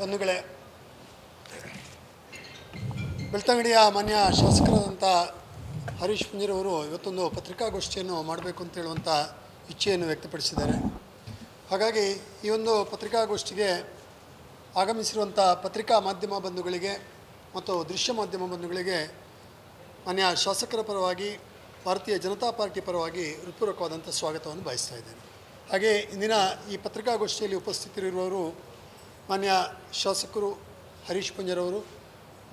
ಬಂಧುಗಳೇ ಬೆಳ್ತಂಗಡಿಯ ಮಾನ್ಯ ಶಾಸಕರಾದಂಥ ಹರೀಶ್ ಅವರು ಇವತ್ತೊಂದು ಪತ್ರಿಕಾಗೋಷ್ಠಿಯನ್ನು ಮಾಡಬೇಕು ಅಂತ ಇಚ್ಛೆಯನ್ನು ವ್ಯಕ್ತಪಡಿಸಿದ್ದಾರೆ ಹಾಗಾಗಿ ಈ ಒಂದು ಪತ್ರಿಕಾಗೋಷ್ಠಿಗೆ ಆಗಮಿಸಿರುವಂಥ ಪತ್ರಿಕಾ ಮಾಧ್ಯಮ ಬಂಧುಗಳಿಗೆ ಮತ್ತು ದೃಶ್ಯ ಮಾಧ್ಯಮ ಬಂಧುಗಳಿಗೆ ಮಾನ್ಯ ಶಾಸಕರ ಪರವಾಗಿ ಭಾರತೀಯ ಜನತಾ ಪಾರ್ಟಿ ಪರವಾಗಿ ಹೃತ್ಪೂರ್ವಕವಾದಂಥ ಸ್ವಾಗತವನ್ನು ಬಯಸ್ತಾ ಇದ್ದೇನೆ ಹಾಗೆ ಇಂದಿನ ಈ ಪತ್ರಿಕಾಗೋಷ್ಠಿಯಲ್ಲಿ ಉಪಸ್ಥಿತರಿರುವವರು ಮಾನ್ಯ ಶಾಸಕರು ಹರೀಶ್ ಪುಂಜರವರು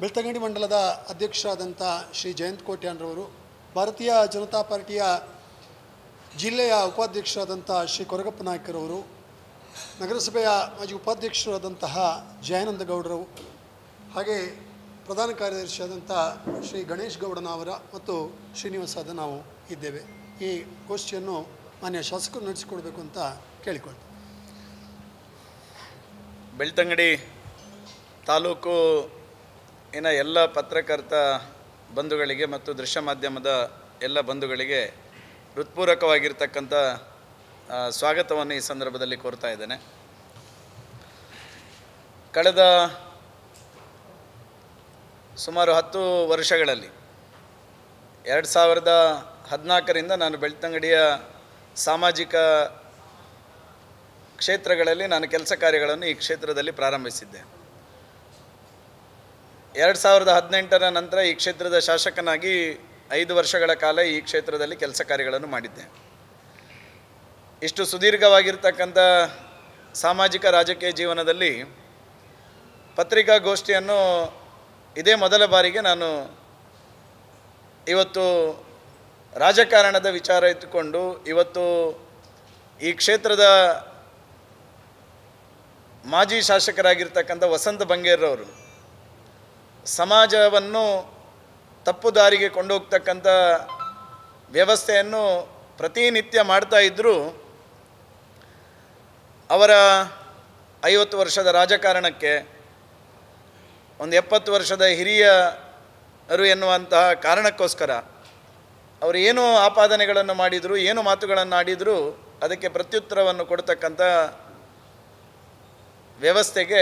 ಬೆಳ್ತಂಗಡಿ ಮಂಡಲದ ಅಧ್ಯಕ್ಷರಾದಂಥ ಶ್ರೀ ಜಯಂತ್ ಕೋಟ್ಯಾನ್ರವರು ಭಾರತೀಯ ಜನತಾ ಪಾರ್ಟಿಯ ಜಿಲ್ಲೆಯ ಉಪಾಧ್ಯಕ್ಷರಾದಂಥ ಶ್ರೀ ಕೊರಗಪ್ಪ ನಾಯ್ಕರವರು ನಗರಸಭೆಯ ಮಾಜಿ ಉಪಾಧ್ಯಕ್ಷರಾದಂತಹ ಜಯಾನಂದ ಗೌಡರು ಹಾಗೆ ಪ್ರಧಾನ ಕಾರ್ಯದರ್ಶಿಯಾದಂಥ ಶ್ರೀ ಗಣೇಶ್ ಗೌಡನವರ ಮತ್ತು ಶ್ರೀನಿವಾಸದ ನಾವು ಇದ್ದೇವೆ ಈ ಗೋಷ್ಠಿಯನ್ನು ಮಾನ್ಯ ಶಾಸಕರು ನಡೆಸಿಕೊಡ್ಬೇಕು ಅಂತ ಕೇಳಿಕೊಳ್ತೀವಿ ಬೆಳ್ತಂಗಡಿ ತಾಲೂಕು ಇನ ಎಲ್ಲ ಪತ್ರಕರ್ತ ಬಂಧುಗಳಿಗೆ ಮತ್ತು ದೃಶ್ಯ ಮಾಧ್ಯಮದ ಎಲ್ಲ ಬಂಧುಗಳಿಗೆ ಹೃತ್ಪೂರ್ವಕವಾಗಿರ್ತಕ್ಕಂಥ ಸ್ವಾಗತವನ್ನು ಈ ಸಂದರ್ಭದಲ್ಲಿ ಕೋರ್ತಾ ಇದ್ದೇನೆ ಕಳೆದ ಸುಮಾರು ಹತ್ತು ವರ್ಷಗಳಲ್ಲಿ ಎರಡು ಸಾವಿರದ ಹದಿನಾಲ್ಕರಿಂದ ನಾನು ಬೆಳ್ತಂಗಡಿಯ ಸಾಮಾಜಿಕ ಕ್ಷೇತ್ರಗಳಲ್ಲಿ ನಾನು ಕೆಲಸ ಕಾರ್ಯಗಳನ್ನು ಈ ಕ್ಷೇತ್ರದಲ್ಲಿ ಪ್ರಾರಂಭಿಸಿದ್ದೆ ಎರಡು ಸಾವಿರದ ಹದಿನೆಂಟರ ನಂತರ ಈ ಕ್ಷೇತ್ರದ ಶಾಸಕನಾಗಿ ಐದು ವರ್ಷಗಳ ಕಾಲ ಈ ಕ್ಷೇತ್ರದಲ್ಲಿ ಕೆಲಸ ಕಾರ್ಯಗಳನ್ನು ಮಾಡಿದ್ದೆ ಇಷ್ಟು ಸುದೀರ್ಘವಾಗಿರ್ತಕ್ಕಂಥ ಸಾಮಾಜಿಕ ರಾಜಕೀಯ ಜೀವನದಲ್ಲಿ ಪತ್ರಿಕಾಗೋಷ್ಠಿಯನ್ನು ಇದೇ ಮೊದಲ ಬಾರಿಗೆ ನಾನು ಇವತ್ತು ರಾಜಕಾರಣದ ವಿಚಾರ ಇಟ್ಟುಕೊಂಡು ಇವತ್ತು ಈ ಕ್ಷೇತ್ರದ ಮಾಜಿ ಶಾಸಕರಾಗಿರ್ತಕ್ಕಂಥ ವಸಂತ ಬಂಗೇರ್ರವರು ಸಮಾಜವನ್ನು ತಪ್ಪು ದಾರಿಗೆ ಕೊಂಡೋಗ್ತಕ್ಕಂಥ ವ್ಯವಸ್ಥೆಯನ್ನು ಪ್ರತಿನಿತ್ಯ ಮಾಡ್ತಾ ಇದ್ದರೂ ಅವರ ಐವತ್ತು ವರ್ಷದ ರಾಜಕಾರಣಕ್ಕೆ ಒಂದು ಎಪ್ಪತ್ತು ವರ್ಷದ ಹಿರಿಯರು ಎನ್ನುವಂತಹ ಕಾರಣಕ್ಕೋಸ್ಕರ ಅವರು ಏನು ಆಪಾದನೆಗಳನ್ನು ಮಾಡಿದರು ಏನು ಮಾತುಗಳನ್ನು ಆಡಿದರೂ ಅದಕ್ಕೆ ಪ್ರತ್ಯುತ್ತರವನ್ನು ಕೊಡ್ತಕ್ಕಂಥ ವ್ಯವಸ್ಥೆಗೆ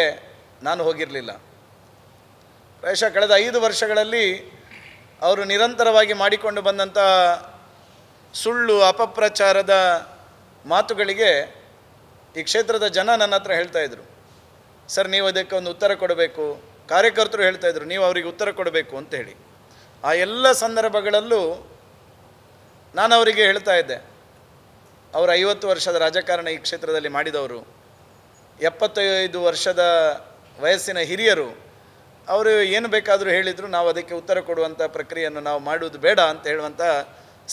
ನಾನು ಹೋಗಿರಲಿಲ್ಲ ಪ್ರಾಯಶಃ ಕಳೆದ ಐದು ವರ್ಷಗಳಲ್ಲಿ ಅವರು ನಿರಂತರವಾಗಿ ಮಾಡಿಕೊಂಡು ಬಂದಂಥ ಸುಳ್ಳು ಅಪಪ್ರಚಾರದ ಮಾತುಗಳಿಗೆ ಈ ಕ್ಷೇತ್ರದ ಜನ ನನ್ನ ಹತ್ರ ಹೇಳ್ತಾಯಿದ್ರು ಸರ್ ನೀವು ಅದಕ್ಕೆ ಒಂದು ಉತ್ತರ ಕೊಡಬೇಕು ಕಾರ್ಯಕರ್ತರು ಹೇಳ್ತಾಯಿದ್ರು ನೀವು ಅವರಿಗೆ ಉತ್ತರ ಕೊಡಬೇಕು ಅಂತ ಹೇಳಿ ಆ ಎಲ್ಲ ಸಂದರ್ಭಗಳಲ್ಲೂ ನಾನು ಅವರಿಗೆ ಹೇಳ್ತಾ ಇದ್ದೆ ಅವರು ಐವತ್ತು ವರ್ಷದ ರಾಜಕಾರಣ ಈ ಕ್ಷೇತ್ರದಲ್ಲಿ ಮಾಡಿದವರು ಎಪ್ಪತ್ತೈದು ವರ್ಷದ ವಯಸ್ಸಿನ ಹಿರಿಯರು ಅವರು ಏನು ಬೇಕಾದರೂ ಹೇಳಿದರು ನಾವು ಅದಕ್ಕೆ ಉತ್ತರ ಕೊಡುವಂಥ ಪ್ರಕ್ರಿಯೆಯನ್ನು ನಾವು ಮಾಡುವುದು ಬೇಡ ಅಂತ ಹೇಳುವಂಥ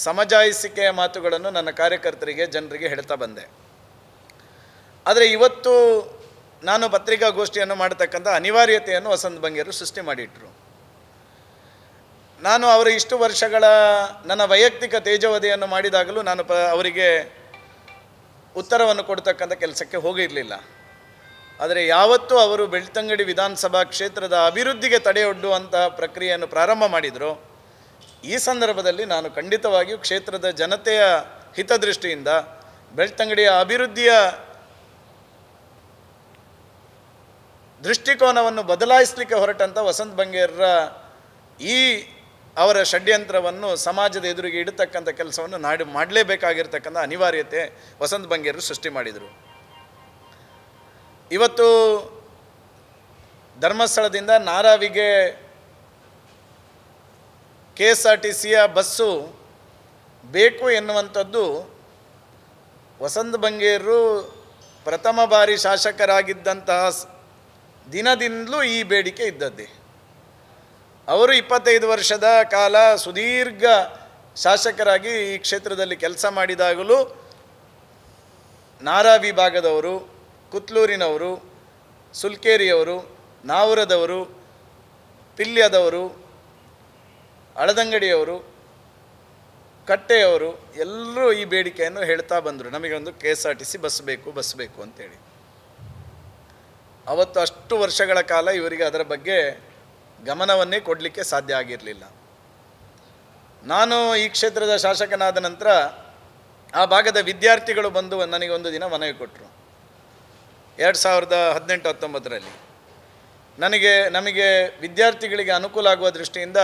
ಸಮಜಾಯಿಸಿಕೆಯ ಮಾತುಗಳನ್ನು ನನ್ನ ಕಾರ್ಯಕರ್ತರಿಗೆ ಜನರಿಗೆ ಹೇಳ್ತಾ ಬಂದೆ ಆದರೆ ಇವತ್ತು ನಾನು ಪತ್ರಿಕಾಗೋಷ್ಠಿಯನ್ನು ಮಾಡತಕ್ಕಂಥ ಅನಿವಾರ್ಯತೆಯನ್ನು ವಸಂತ ಬಂಗೇರು ಸೃಷ್ಟಿ ಮಾಡಿಟ್ರು ನಾನು ಅವರ ಇಷ್ಟು ವರ್ಷಗಳ ನನ್ನ ವೈಯಕ್ತಿಕ ತೇಜವಧಿಯನ್ನು ಮಾಡಿದಾಗಲೂ ನಾನು ಪ ಅವರಿಗೆ ಉತ್ತರವನ್ನು ಕೊಡ್ತಕ್ಕಂಥ ಕೆಲಸಕ್ಕೆ ಹೋಗಿರಲಿಲ್ಲ ಆದರೆ ಯಾವತ್ತೂ ಅವರು ಬೆಳ್ತಂಗಡಿ ವಿಧಾನಸಭಾ ಕ್ಷೇತ್ರದ ಅಭಿವೃದ್ಧಿಗೆ ತಡೆಯೊಡ್ಡುವಂತಹ ಪ್ರಕ್ರಿಯೆಯನ್ನು ಪ್ರಾರಂಭ ಮಾಡಿದರು ಈ ಸಂದರ್ಭದಲ್ಲಿ ನಾನು ಖಂಡಿತವಾಗಿಯೂ ಕ್ಷೇತ್ರದ ಜನತೆಯ ಹಿತದೃಷ್ಟಿಯಿಂದ ಬೆಳ್ತಂಗಡಿಯ ಅಭಿವೃದ್ಧಿಯ ದೃಷ್ಟಿಕೋನವನ್ನು ಬದಲಾಯಿಸಲಿಕ್ಕೆ ಹೊರಟಂಥ ವಸಂತ ಬಂಗೇರ್ರ ಈ ಅವರ ಷಡ್ಯಂತ್ರವನ್ನು ಸಮಾಜದ ಎದುರಿಗೆ ಇಡತಕ್ಕಂಥ ಕೆಲಸವನ್ನು ನಾಡಿ ಮಾಡಲೇಬೇಕಾಗಿರ್ತಕ್ಕಂಥ ಅನಿವಾರ್ಯತೆ ವಸಂತ ಬಂಗೇರು ಸೃಷ್ಟಿ ಮಾಡಿದರು ಇವತ್ತು ಧರ್ಮಸ್ಥಳದಿಂದ ನಾರಾವಿಗೆ ಕೆ ಎಸ್ ಆರ್ ಟಿ ಸಿಯ ಬಸ್ಸು ಬೇಕು ಎನ್ನುವಂಥದ್ದು ವಸಂತ ಬಂಗೇರು ಪ್ರಥಮ ಬಾರಿ ಶಾಸಕರಾಗಿದ್ದಂತಹ ದಿನದಿಂದಲೂ ಈ ಬೇಡಿಕೆ ಇದ್ದದ್ದೇ ಅವರು ಇಪ್ಪತ್ತೈದು ವರ್ಷದ ಕಾಲ ಸುದೀರ್ಘ ಶಾಸಕರಾಗಿ ಈ ಕ್ಷೇತ್ರದಲ್ಲಿ ಕೆಲಸ ಮಾಡಿದಾಗಲೂ ನಾರಾವಿ ಭಾಗದವರು ಕುತ್ಲೂರಿನವರು ಸುಲ್ಕೇರಿಯವರು ನಾವುರದವರು ಪಿಲ್ಯದವರು ಅಳದಂಗಡಿಯವರು ಕಟ್ಟೆಯವರು ಎಲ್ಲರೂ ಈ ಬೇಡಿಕೆಯನ್ನು ಹೇಳ್ತಾ ಬಂದರು ನಮಗೆ ಒಂದು K S R T C bus ಬೇಕು ಬಸ್ ಬೇಕು ಅಂತೇಳಿ ಅವತ್ತು ಅಷ್ಟು ವರ್ಷಗಳ ಕಾಲ ಇವರಿಗೆ ಅದರ ಬಗ್ಗೆ ಗಮನವನ್ನೇ ಕೊಡಲಿಕ್ಕೆ ಸಾಧ್ಯ ಆಗಿರಲಿಲ್ಲ ನಾನು ಈ ಕ್ಷೇತ್ರದ ಶಾಸಕನಾದ ನಂತರ ಆ ಭಾಗದ ವಿದ್ಯಾರ್ಥಿಗಳು ಬಂದು ನನಗೆ ಒಂದು ದಿನ ಮನವಿ ಕೊಟ್ಟರು ಎರಡು ಸಾವಿರದ ಹದಿನೆಂಟು ಹತ್ತೊಂಬತ್ತರಲ್ಲಿ ನನಗೆ ನಮಗೆ ವಿದ್ಯಾರ್ಥಿಗಳಿಗೆ ಅನುಕೂಲ ಆಗುವ ದೃಷ್ಟಿಯಿಂದ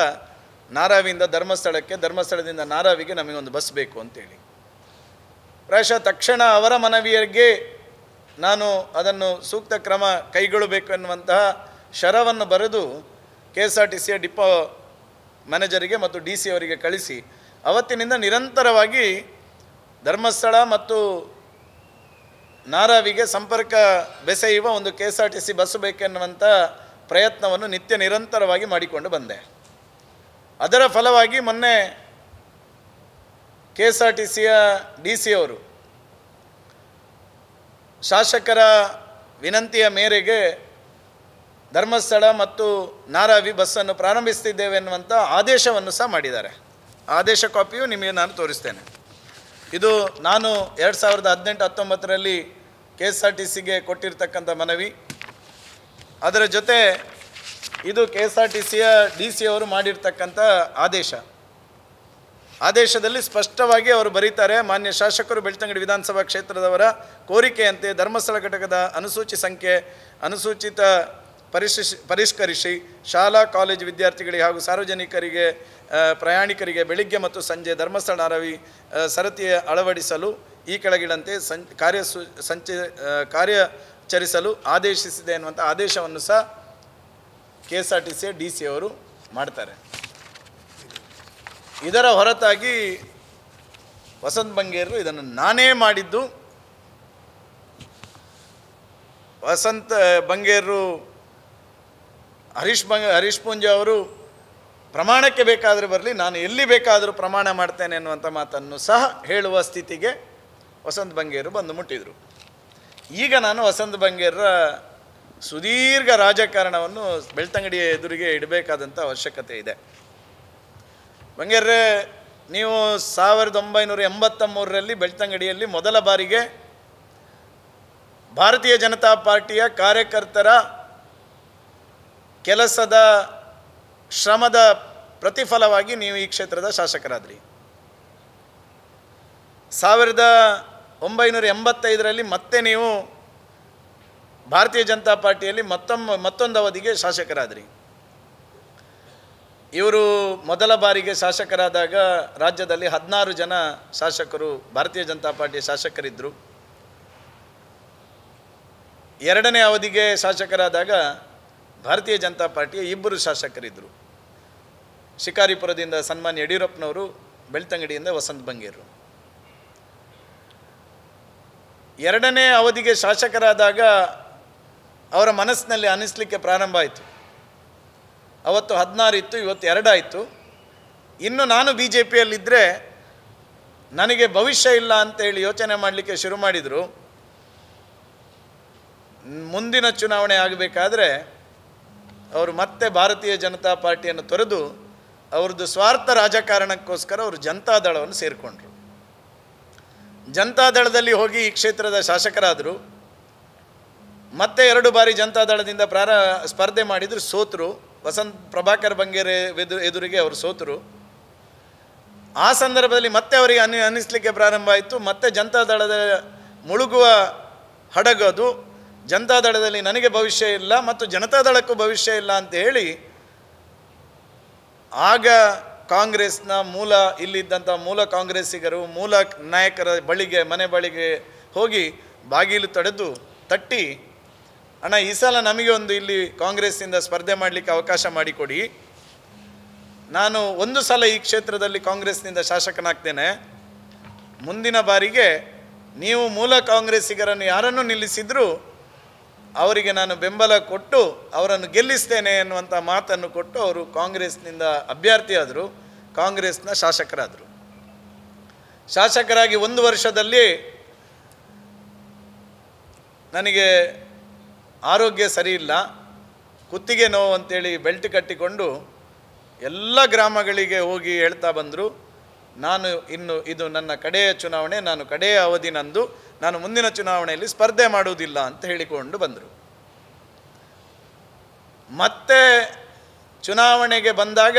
ನಾರಾವಿಯಿಂದ ಧರ್ಮಸ್ಥಳಕ್ಕೆ ಧರ್ಮಸ್ಥಳದಿಂದ ನಾರಾವಿಗೆ ನಮಗೊಂದು ಬಸ್ ಬೇಕು ಅಂತೇಳಿ ಪ್ರಾಯಶಃ ತಕ್ಷಣ ಅವರ ಮನವಿಯರಿಗೆ ನಾನು ಅದನ್ನು ಸೂಕ್ತ ಕ್ರಮ ಕೈಗೊಳ್ಳಬೇಕು ಎನ್ನುವಂತಹ ಶರವನ್ನು ಬರೆದು ಕೆ ಎಸ್ ಆರ್ ಟಿ ಸಿಯ ಡಿಪೋ ಮ್ಯಾನೇಜರಿಗೆ ಮತ್ತು ಡಿ ಸಿ ಅವರಿಗೆ ಕಳಿಸಿ ಅವತ್ತಿನಿಂದ ನಿರಂತರವಾಗಿ ಧರ್ಮಸ್ಥಳ ಮತ್ತು ನಾರಾವಿಗೆ ಸಂಪರ್ಕ ಬೆಸೆಯುವ ಒಂದು K S R T C bus ಬೇಕೆನ್ನುವಂಥ ಪ್ರಯತ್ನವನ್ನು ನಿತ್ಯ ನಿರಂತರವಾಗಿ ಮಾಡಿಕೊಂಡು ಬಂದೆ ಅದರ ಫಲವಾಗಿ ಮೊನ್ನೆ ಕೆ ಎಸ್ ಆರ್ ಟಿ ಸಿಯ ಡಿ ಸಿ ಅವರು ಶಾಸಕರ ವಿನಂತಿಯ ಮೇರೆಗೆ ಧರ್ಮಸ್ಥಳ ಮತ್ತು ನಾರಾವಿ ಬಸ್ಸನ್ನು ಪ್ರಾರಂಭಿಸ್ತಿದ್ದೇವೆ ಎನ್ನುವಂಥ ಆದೇಶವನ್ನು ಸಹ ಮಾಡಿದ್ದಾರೆ ಆದೇಶ ಕಾಪಿಯು ನಿಮಗೆ ನಾನು ತೋರಿಸ್ತೇನೆ ಇದು ನಾನು ಎರಡು ಸಾವಿರದ ಹದಿನೆಂಟು ಹತ್ತೊಂಬತ್ತರಲ್ಲಿ ಕೆ ಎಸ್ ಆರ್ ಟಿ ಸಿಗೆ ಕೊಟ್ಟಿರ್ತಕ್ಕಂಥ ಮನವಿ ಅದರ ಜೊತೆ ಇದು ಕೆ ಎಸ್ ಆರ್ ಟಿ ಸಿಯ ಡಿ ಸಿ ಅವರು ಮಾಡಿರ್ತಕ್ಕಂಥ ಆದೇಶ ಆದೇಶದಲ್ಲಿ ಸ್ಪಷ್ಟವಾಗಿ ಅವರು ಬರೀತಾರೆ ಮಾನ್ಯ ಶಾಸಕರು ಬೆಳ್ತಂಗಡಿ ವಿಧಾನಸಭಾ ಕ್ಷೇತ್ರದವರ ಕೋರಿಕೆಯಂತೆ ಧರ್ಮಸ್ಥಳ ಘಟಕದ ಅನುಸೂಚಿ ಸಂಖ್ಯೆ ಅನುಸೂಚಿತ ಪರಿಶಿಷ್ ಪರಿಷ್ಕರಿಸಿ ಶಾಲಾ ಕಾಲೇಜು ವಿದ್ಯಾರ್ಥಿಗಳಿಗೆ ಹಾಗೂ ಸಾರ್ವಜನಿಕರಿಗೆ ಪ್ರಯಾಣಿಕರಿಗೆ ಬೆಳಿಗ್ಗೆ ಮತ್ತು ಸಂಜೆ ಧರ್ಮಸ್ಥಳ ರವಿ ಸರತಿಯ ಅಳವಡಿಸಲು ಈ ಕೆಳಗಿಡಂತೆ ಸಂ ಕಾರ್ಯ ಸು ಸಂಚ ಕಾರ್ಯಾಚರಿಸಲು ಆದೇಶಿಸಿದೆ ಎನ್ನುವಂಥ ಆದೇಶವನ್ನು ಸಹ ಕೆ ಎಸ್ ಆರ್ ಟಿ ಸಿಯ ಡಿ ಸಿ ಅವರು ಮಾಡ್ತಾರೆ ಇದರ ಹೊರತಾಗಿ ವಸಂತ ಬಂಗೇರು ಇದನ್ನು ನಾನೇ ಮಾಡಿದ್ದು ವಸಂತ ಬಂಗೇರು ಹರೀಶ್ ಬಂಗ ಹರೀಶ್ ಪುಂಜ ಅವರು ಪ್ರಮಾಣಕ್ಕೆ ಬೇಕಾದರೂ ಬರಲಿ ನಾನು ಎಲ್ಲಿ ಬೇಕಾದರೂ ಪ್ರಮಾಣ ಮಾಡ್ತೇನೆ ಅನ್ನುವಂಥ ಮಾತನ್ನು ಸಹ ಹೇಳುವ ಸ್ಥಿತಿಗೆ ವಸಂತ ಬಂಗೇರು ಬಂದು ಮುಟ್ಟಿದರು ಈಗ ನಾನು ವಸಂತ ಬಂಗೇರ ಸುದೀರ್ಘ ರಾಜಕಾರಣವನ್ನು ಬೆಳ್ತಂಗಡಿಯ ಎದುರಿಗೆ ಇಡಬೇಕಾದಂಥ ಅವಶ್ಯಕತೆ ಇದೆ ಬಂಗೇರ್ರೆ ನೀವು ಸಾವಿರದ ಒಂಬೈನೂರ ಎಂಬತ್ತ ಮೂರರಲ್ಲಿ ಬೆಳ್ತಂಗಡಿಯಲ್ಲಿ ಮೊದಲ ಬಾರಿಗೆ ಭಾರತೀಯ ಜನತಾ ಪಾರ್ಟಿಯ ಕಾರ್ಯಕರ್ತರ ಕೆಲಸದ ಶ್ರಮದ ಪ್ರತಿಫಲವಾಗಿ ನೀವು ಈ ಕ್ಷೇತ್ರದ ಶಾಸಕರಾದ್ರಿ ಸಾವಿರದ ಒಂಬೈನೂರ ಎಂಬತ್ತೈದರಲ್ಲಿ ಮತ್ತೆ ನೀವು ಭಾರತೀಯ ಜನತಾ ಪಾರ್ಟಿಯಲ್ಲಿ ಮತ್ತೊಮ್ಮೆ ಮತ್ತೊಂದು ಅವಧಿಗೆ ಶಾಸಕರಾದ್ರಿ ಇವರು ಮೊದಲ ಬಾರಿಗೆ ಶಾಸಕರಾದಾಗ ರಾಜ್ಯದಲ್ಲಿ ಹದಿನಾರು ಜನ ಶಾಸಕರು ಭಾರತೀಯ ಜನತಾ ಪಾರ್ಟಿಯ ಶಾಸಕರಿದ್ದರು ಎರಡನೇ ಅವಧಿಗೆ ಶಾಸಕರಾದಾಗ ಭಾರತೀಯ ಜನತಾ ಪಾರ್ಟಿಯ ಇಬ್ಬರು ಶಾಸಕರಿದ್ದರು ಶಿಕಾರಿಪುರದಿಂದ ಸನ್ಮಾನ್ ಯಡಿಯೂರಪ್ಪನವರು ಬೆಳ್ತಂಗಡಿಯಿಂದ ವಸಂತ ಬಂಗೇರು ಎರಡನೇ ಅವಧಿಗೆ ಶಾಸಕರಾದಾಗ ಅವರ ಮನಸ್ಸಿನಲ್ಲಿ ಅನಿಸ್ಲಿಕ್ಕೆ ಪ್ರಾರಂಭ ಆಯಿತು ಅವತ್ತು ಹದಿನಾರು ಇತ್ತು ಇವತ್ತು ಎರಡಾಯಿತು ಇನ್ನು ನಾನು ಬಿ ಜೆ ಪಿಯಲ್ಲಿದ್ದರೆ ನನಗೆ ಭವಿಷ್ಯ ಇಲ್ಲ ಅಂತೇಳಿ ಯೋಚನೆ ಮಾಡಲಿಕ್ಕೆ ಶುರು ಮಾಡಿದರು ಮುಂದಿನ ಚುನಾವಣೆ ಆಗಬೇಕಾದ್ರೆ ಅವರು ಮತ್ತೆ ಭಾರತೀಯ ಜನತಾ ಪಾರ್ಟಿಯನ್ನು ತೊರೆದು ಅವ್ರದ್ದು ಸ್ವಾರ್ಥ ರಾಜಕಾರಣಕ್ಕೋಸ್ಕರ ಅವರು ಜನತಾದಳವನ್ನು ಸೇರಿಕೊಂಡ್ರು ಜನತಾದಳದಲ್ಲಿ ಹೋಗಿ ಈ ಕ್ಷೇತ್ರದ ಶಾಸಕರಾದರು ಮತ್ತೆ ಎರಡು ಬಾರಿ ಜನತಾದಳದಿಂದ ಪ್ರಾರ ಸ್ಪರ್ಧೆ ಮಾಡಿದರು ಸೋತರು ವಸಂತ್ ಪ್ರಭಾಕರ್ ಬಂಗೇರೆ ಎದುರು ಎದುರಿಗೆ ಅವರು ಸೋತರು ಆ ಸಂದರ್ಭದಲ್ಲಿ ಮತ್ತೆ ಅವರಿಗೆ ಅನಿ ಅನ್ನಿಸ್ಲಿಕ್ಕೆ ಪ್ರಾರಂಭ ಆಯಿತು ಮತ್ತೆ ಜನತಾದಳದ ಮುಳುಗುವ ಹಡಗದು ಜನತಾದಳದಲ್ಲಿ ನನಗೆ ಭವಿಷ್ಯ ಇಲ್ಲ ಮತ್ತು ಜನತಾದಳಕ್ಕೂ ಭವಿಷ್ಯ ಇಲ್ಲ ಅಂತ ಹೇಳಿ ಆಗ ಕಾಂಗ್ರೆಸ್ನ ಮೂಲ ಇಲ್ಲಿದ್ದಂಥ ಮೂಲ ಕಾಂಗ್ರೆಸ್ಸಿಗರು ಮೂಲ ನಾಯಕರ ಬಳಿಗೆ ಮನೆ ಬಳಿಗೆ ಹೋಗಿ ಬಾಗಿಲು ತಡೆದು ತಟ್ಟಿ ಅಣ್ಣ ಈ ಸಲ ನಮಗೆ ಒಂದು ಇಲ್ಲಿ ಕಾಂಗ್ರೆಸ್ನಿಂದ ಸ್ಪರ್ಧೆ ಮಾಡಲಿಕ್ಕೆ ಅವಕಾಶ ಮಾಡಿಕೊಡಿ ನಾನು ಒಂದು ಸಲ ಈ ಕ್ಷೇತ್ರದಲ್ಲಿ ಕಾಂಗ್ರೆಸ್ನಿಂದ ಶಾಸಕನಾಗ್ತೇನೆ ಮುಂದಿನ ಬಾರಿಗೆ ನೀವು ಮೂಲ ಕಾಂಗ್ರೆಸ್ಸಿಗರನ್ನು ಯಾರನ್ನು ನಿಲ್ಲಿಸಿದರೂ ಅವರಿಗೆ ನಾನು ಬೆಂಬಲ ಕೊಟ್ಟು ಅವರನ್ನು ಗೆಲ್ಲಿಸ್ತೇನೆ ಎನ್ನುವಂಥ ಮಾತನ್ನು ಕೊಟ್ಟು ಅವರು ಕಾಂಗ್ರೆಸ್ನಿಂದ ಅಭ್ಯರ್ಥಿಯಾದರು ಕಾಂಗ್ರೆಸ್ನ ಶಾಸಕರಾದರು ಶಾಸಕರಾಗಿ ಒಂದು ವರ್ಷದಲ್ಲಿ ನನಗೆ ಆರೋಗ್ಯ ಸರಿಯಿಲ್ಲ ಕುತ್ತಿಗೆ ನೋವು ಅಂತೇಳಿ ಬೆಲ್ಟ್ ಕಟ್ಟಿಕೊಂಡು ಎಲ್ಲ ಗ್ರಾಮಗಳಿಗೆ ಹೋಗಿ ಹೇಳ್ತಾ ಬಂದರು ನಾನು ಇನ್ನು ಇದು ನನ್ನ ಕಡೆಯ ಚುನಾವಣೆ ನಾನು ಕಡೆಯ ನಂದು ನಾನು ಮುಂದಿನ ಚುನಾವಣೆಯಲ್ಲಿ ಸ್ಪರ್ಧೆ ಮಾಡುವುದಿಲ್ಲ ಅಂತ ಹೇಳಿಕೊಂಡು ಬಂದರು ಮತ್ತೆ ಚುನಾವಣೆಗೆ ಬಂದಾಗ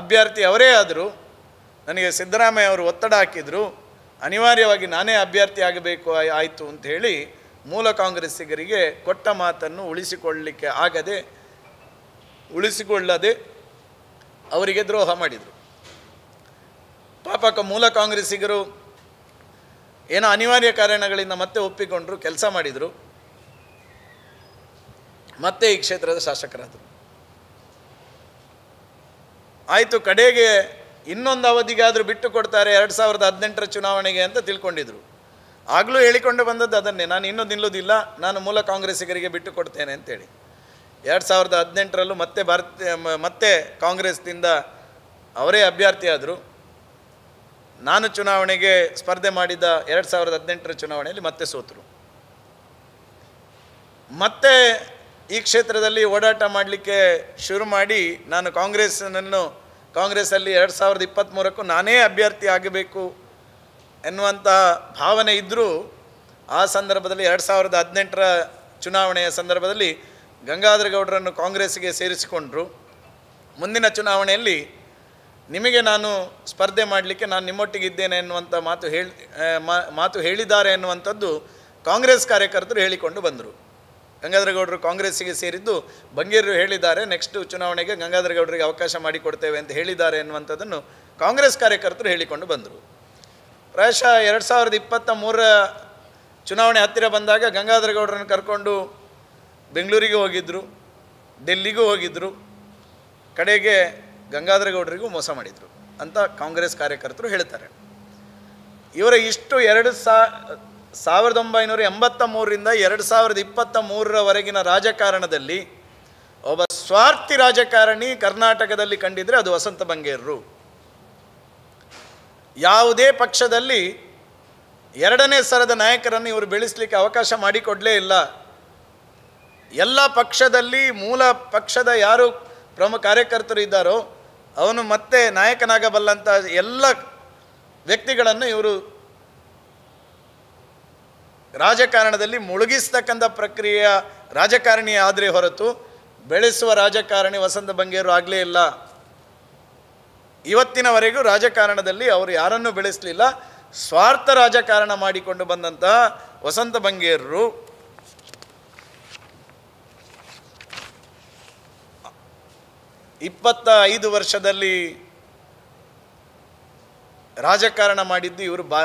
ಅಭ್ಯರ್ಥಿ ಅವರೇ ಆದರು ನನಗೆ ಸಿದ್ದರಾಮಯ್ಯ ಅವರು ಒತ್ತಡ ಹಾಕಿದರು ಅನಿವಾರ್ಯವಾಗಿ ನಾನೇ ಅಭ್ಯರ್ಥಿ ಆಗಬೇಕು ಆಯಿತು ಅಂತ ಹೇಳಿ ಮೂಲ ಕಾಂಗ್ರೆಸ್ಸಿಗರಿಗೆ ಕೊಟ್ಟ ಮಾತನ್ನು ಉಳಿಸಿಕೊಳ್ಳಲಿಕ್ಕೆ ಆಗದೆ ಉಳಿಸಿಕೊಳ್ಳದೆ ಅವರಿಗೆ ದ್ರೋಹ ಮಾಡಿದರು ಪಾಪ ಮೂಲ ಕಾಂಗ್ರೆಸ್ಸಿಗರು ಏನೋ ಅನಿವಾರ್ಯ ಕಾರಣಗಳಿಂದ ಮತ್ತೆ ಒಪ್ಪಿಕೊಂಡ್ರು ಕೆಲಸ ಮಾಡಿದರು ಮತ್ತೆ ಈ ಕ್ಷೇತ್ರದ ಶಾಸಕರಾದರು ಆಯಿತು ಕಡೆಗೆ ಇನ್ನೊಂದು ಅವಧಿಗಾದರೂ ಬಿಟ್ಟು ಕೊಡ್ತಾರೆ ಎರಡು ಸಾವಿರದ ಹದಿನೆಂಟರ ಚುನಾವಣೆಗೆ ಅಂತ ತಿಳ್ಕೊಂಡಿದ್ರು ಆಗಲೂ ಹೇಳಿಕೊಂಡು ಬಂದದ್ದು ಅದನ್ನೇ ನಾನು ಇನ್ನೂ ನಿಲ್ಲೋದಿಲ್ಲ ನಾನು ಮೂಲ ಕಾಂಗ್ರೆಸ್ಸಿಗರಿಗೆ ಬಿಟ್ಟು ಕೊಡ್ತೇನೆ ಅಂತೇಳಿ ಎರಡು ಸಾವಿರದ ಹದಿನೆಂಟರಲ್ಲೂ ಮತ್ತೆ ಭಾರತೀಯ ಮತ್ತೆ ಕಾಂಗ್ರೆಸ್ನಿಂದ ಅವರೇ ಅಭ್ಯರ್ಥಿಯಾದರು ನಾನು ಚುನಾವಣೆಗೆ ಸ್ಪರ್ಧೆ ಮಾಡಿದ್ದ ಎರಡು ಸಾವಿರದ ಹದಿನೆಂಟರ ಚುನಾವಣೆಯಲ್ಲಿ ಮತ್ತೆ ಸೋತರು ಮತ್ತೆ ಈ ಕ್ಷೇತ್ರದಲ್ಲಿ ಓಡಾಟ ಮಾಡಲಿಕ್ಕೆ ಶುರು ಮಾಡಿ ನಾನು ಕಾಂಗ್ರೆಸ್ನನ್ನು ಕಾಂಗ್ರೆಸ್ಸಲ್ಲಿ ಎರಡು ಸಾವಿರದ ಇಪ್ಪತ್ತ್ಮೂರಕ್ಕೂ ನಾನೇ ಅಭ್ಯರ್ಥಿ ಆಗಬೇಕು ಎನ್ನುವಂತಹ ಭಾವನೆ ಇದ್ದರೂ ಆ ಸಂದರ್ಭದಲ್ಲಿ ಎರಡು ಸಾವಿರದ ಹದಿನೆಂಟರ ಚುನಾವಣೆಯ ಸಂದರ್ಭದಲ್ಲಿ ಗಂಗಾಧರಗೌಡರನ್ನು ಕಾಂಗ್ರೆಸ್ಗೆ ಸೇರಿಸಿಕೊಂಡರು ಮುಂದಿನ ಚುನಾವಣೆಯಲ್ಲಿ ನಿಮಗೆ ನಾನು ಸ್ಪರ್ಧೆ ಮಾಡಲಿಕ್ಕೆ ನಾನು ನಿಮ್ಮೊಟ್ಟಿಗಿದ್ದೇನೆ ಇದ್ದೇನೆ ಎನ್ನುವಂಥ ಮಾತು ಹೇಳಿ ಮಾತು ಹೇಳಿದ್ದಾರೆ ಎನ್ನುವಂಥದ್ದು ಕಾಂಗ್ರೆಸ್ ಕಾರ್ಯಕರ್ತರು ಹೇಳಿಕೊಂಡು ಬಂದರು ಗಂಗಾಧರಗೌಡರು ಕಾಂಗ್ರೆಸ್ಸಿಗೆ ಸೇರಿದ್ದು ಬಂಗೇರು ಹೇಳಿದ್ದಾರೆ ನೆಕ್ಸ್ಟ್ ಚುನಾವಣೆಗೆ ಗಂಗಾಧರಗೌಡರಿಗೆ ಅವಕಾಶ ಮಾಡಿಕೊಡ್ತೇವೆ ಅಂತ ಹೇಳಿದ್ದಾರೆ ಎನ್ನುವಂಥದ್ದನ್ನು ಕಾಂಗ್ರೆಸ್ ಕಾರ್ಯಕರ್ತರು ಹೇಳಿಕೊಂಡು ಬಂದರು ಪ್ರಾಯಶಃ ಎರಡು ಸಾವಿರದ ಇಪ್ಪತ್ತ ಮೂರರ ಚುನಾವಣೆ ಹತ್ತಿರ ಬಂದಾಗ ಗಂಗಾಧರಗೌಡರನ್ನು ಕರ್ಕೊಂಡು ಬೆಂಗಳೂರಿಗೆ ಹೋಗಿದ್ದರು ಡೆಲ್ಲಿಗೂ ಹೋಗಿದ್ದರು ಕಡೆಗೆ ಗಂಗಾಧರಗೌಡರಿಗೂ ಮೋಸ ಮಾಡಿದರು ಅಂತ ಕಾಂಗ್ರೆಸ್ ಕಾರ್ಯಕರ್ತರು ಹೇಳ್ತಾರೆ ಇವರ ಇಷ್ಟು ಎರಡು ಸಾ ಸಾವಿರದ ಒಂಬೈನೂರ ಎಂಬತ್ತ ಮೂರರಿಂದ ಎರಡು ಸಾವಿರದ ಇಪ್ಪತ್ತ ಮೂರರವರೆಗಿನ ರಾಜಕಾರಣದಲ್ಲಿ ಒಬ್ಬ ಸ್ವಾರ್ಥಿ ರಾಜಕಾರಣಿ ಕರ್ನಾಟಕದಲ್ಲಿ ಕಂಡಿದ್ರೆ ಅದು ವಸಂತ ಬಂಗೇರರು ಯಾವುದೇ ಪಕ್ಷದಲ್ಲಿ ಎರಡನೇ ಸರದ ನಾಯಕರನ್ನು ಇವರು ಬೆಳೆಸಲಿಕ್ಕೆ ಅವಕಾಶ ಮಾಡಿಕೊಡಲೇ ಇಲ್ಲ ಎಲ್ಲ ಪಕ್ಷದಲ್ಲಿ ಮೂಲ ಪಕ್ಷದ ಯಾರು ಪ್ರಮುಖ ಕಾರ್ಯಕರ್ತರು ಇದ್ದಾರೋ ಅವನು ಮತ್ತೆ ನಾಯಕನಾಗಬಲ್ಲಂಥ ಎಲ್ಲ ವ್ಯಕ್ತಿಗಳನ್ನು ಇವರು ರಾಜಕಾರಣದಲ್ಲಿ ಮುಳುಗಿಸ್ತಕ್ಕಂಥ ಪ್ರಕ್ರಿಯೆಯ ರಾಜಕಾರಣಿ ಆದರೆ ಹೊರತು ಬೆಳೆಸುವ ರಾಜಕಾರಣಿ ವಸಂತ ಬಂಗೇರು ಆಗಲೇ ಇಲ್ಲ ಇವತ್ತಿನವರೆಗೂ ರಾಜಕಾರಣದಲ್ಲಿ ಅವರು ಯಾರನ್ನೂ ಬೆಳೆಸಲಿಲ್ಲ ಸ್ವಾರ್ಥ ರಾಜಕಾರಣ ಮಾಡಿಕೊಂಡು ಬಂದಂತಹ ವಸಂತ ಬಂಗೇರರು ಇಪ್ಪತ್ತ ಐದು ವರ್ಷದಲ್ಲಿ ರಾಜಕಾರಣ ಮಾಡಿದ್ದು ಇವರು ಬಾ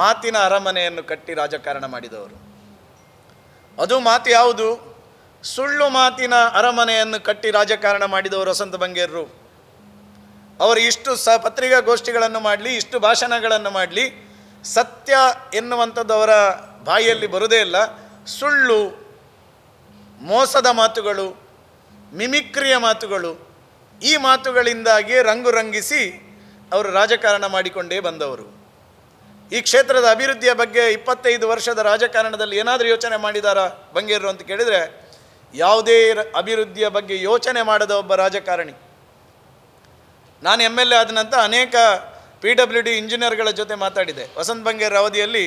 ಮಾತಿನ ಅರಮನೆಯನ್ನು ಕಟ್ಟಿ ರಾಜಕಾರಣ ಮಾಡಿದವರು ಅದು ಮಾತು ಯಾವುದು ಸುಳ್ಳು ಮಾತಿನ ಅರಮನೆಯನ್ನು ಕಟ್ಟಿ ರಾಜಕಾರಣ ಮಾಡಿದವರು ವಸಂತ ಬಂಗೇರರು ಅವರು ಇಷ್ಟು ಸ ಪತ್ರಿಕಾಗೋಷ್ಠಿಗಳನ್ನು ಮಾಡಲಿ ಇಷ್ಟು ಭಾಷಣಗಳನ್ನು ಮಾಡಲಿ ಸತ್ಯ ಎನ್ನುವಂಥದ್ದು ಅವರ ಬಾಯಿಯಲ್ಲಿ ಬರುವುದೇ ಇಲ್ಲ ಸುಳ್ಳು ಮೋಸದ ಮಾತುಗಳು ಮಿಮಿಕ್ರಿಯ ಮಾತುಗಳು ಈ ಮಾತುಗಳಿಂದಾಗಿ ರಂಗು ರಂಗಿಸಿ ಅವರು ರಾಜಕಾರಣ ಮಾಡಿಕೊಂಡೇ ಬಂದವರು ಈ ಕ್ಷೇತ್ರದ ಅಭಿವೃದ್ಧಿಯ ಬಗ್ಗೆ ಇಪ್ಪತ್ತೈದು ವರ್ಷದ ರಾಜಕಾರಣದಲ್ಲಿ ಏನಾದರೂ ಯೋಚನೆ ಮಾಡಿದಾರಾ ಬಂಗೇರು ಅಂತ ಕೇಳಿದರೆ ಯಾವುದೇ ಅಭಿವೃದ್ಧಿಯ ಬಗ್ಗೆ ಯೋಚನೆ ಮಾಡದ ಒಬ್ಬ ರಾಜಕಾರಣಿ ನಾನು ಎಮ್ ಎಲ್ ಎ ಆದ ನಂತರ ಅನೇಕ ಪಿ ಡಬ್ಲ್ಯೂ ಡಿ ಇಂಜಿನಿಯರ್ಗಳ ಜೊತೆ ಮಾತಾಡಿದೆ ವಸಂತ ಬಂಗೇರು ಅವಧಿಯಲ್ಲಿ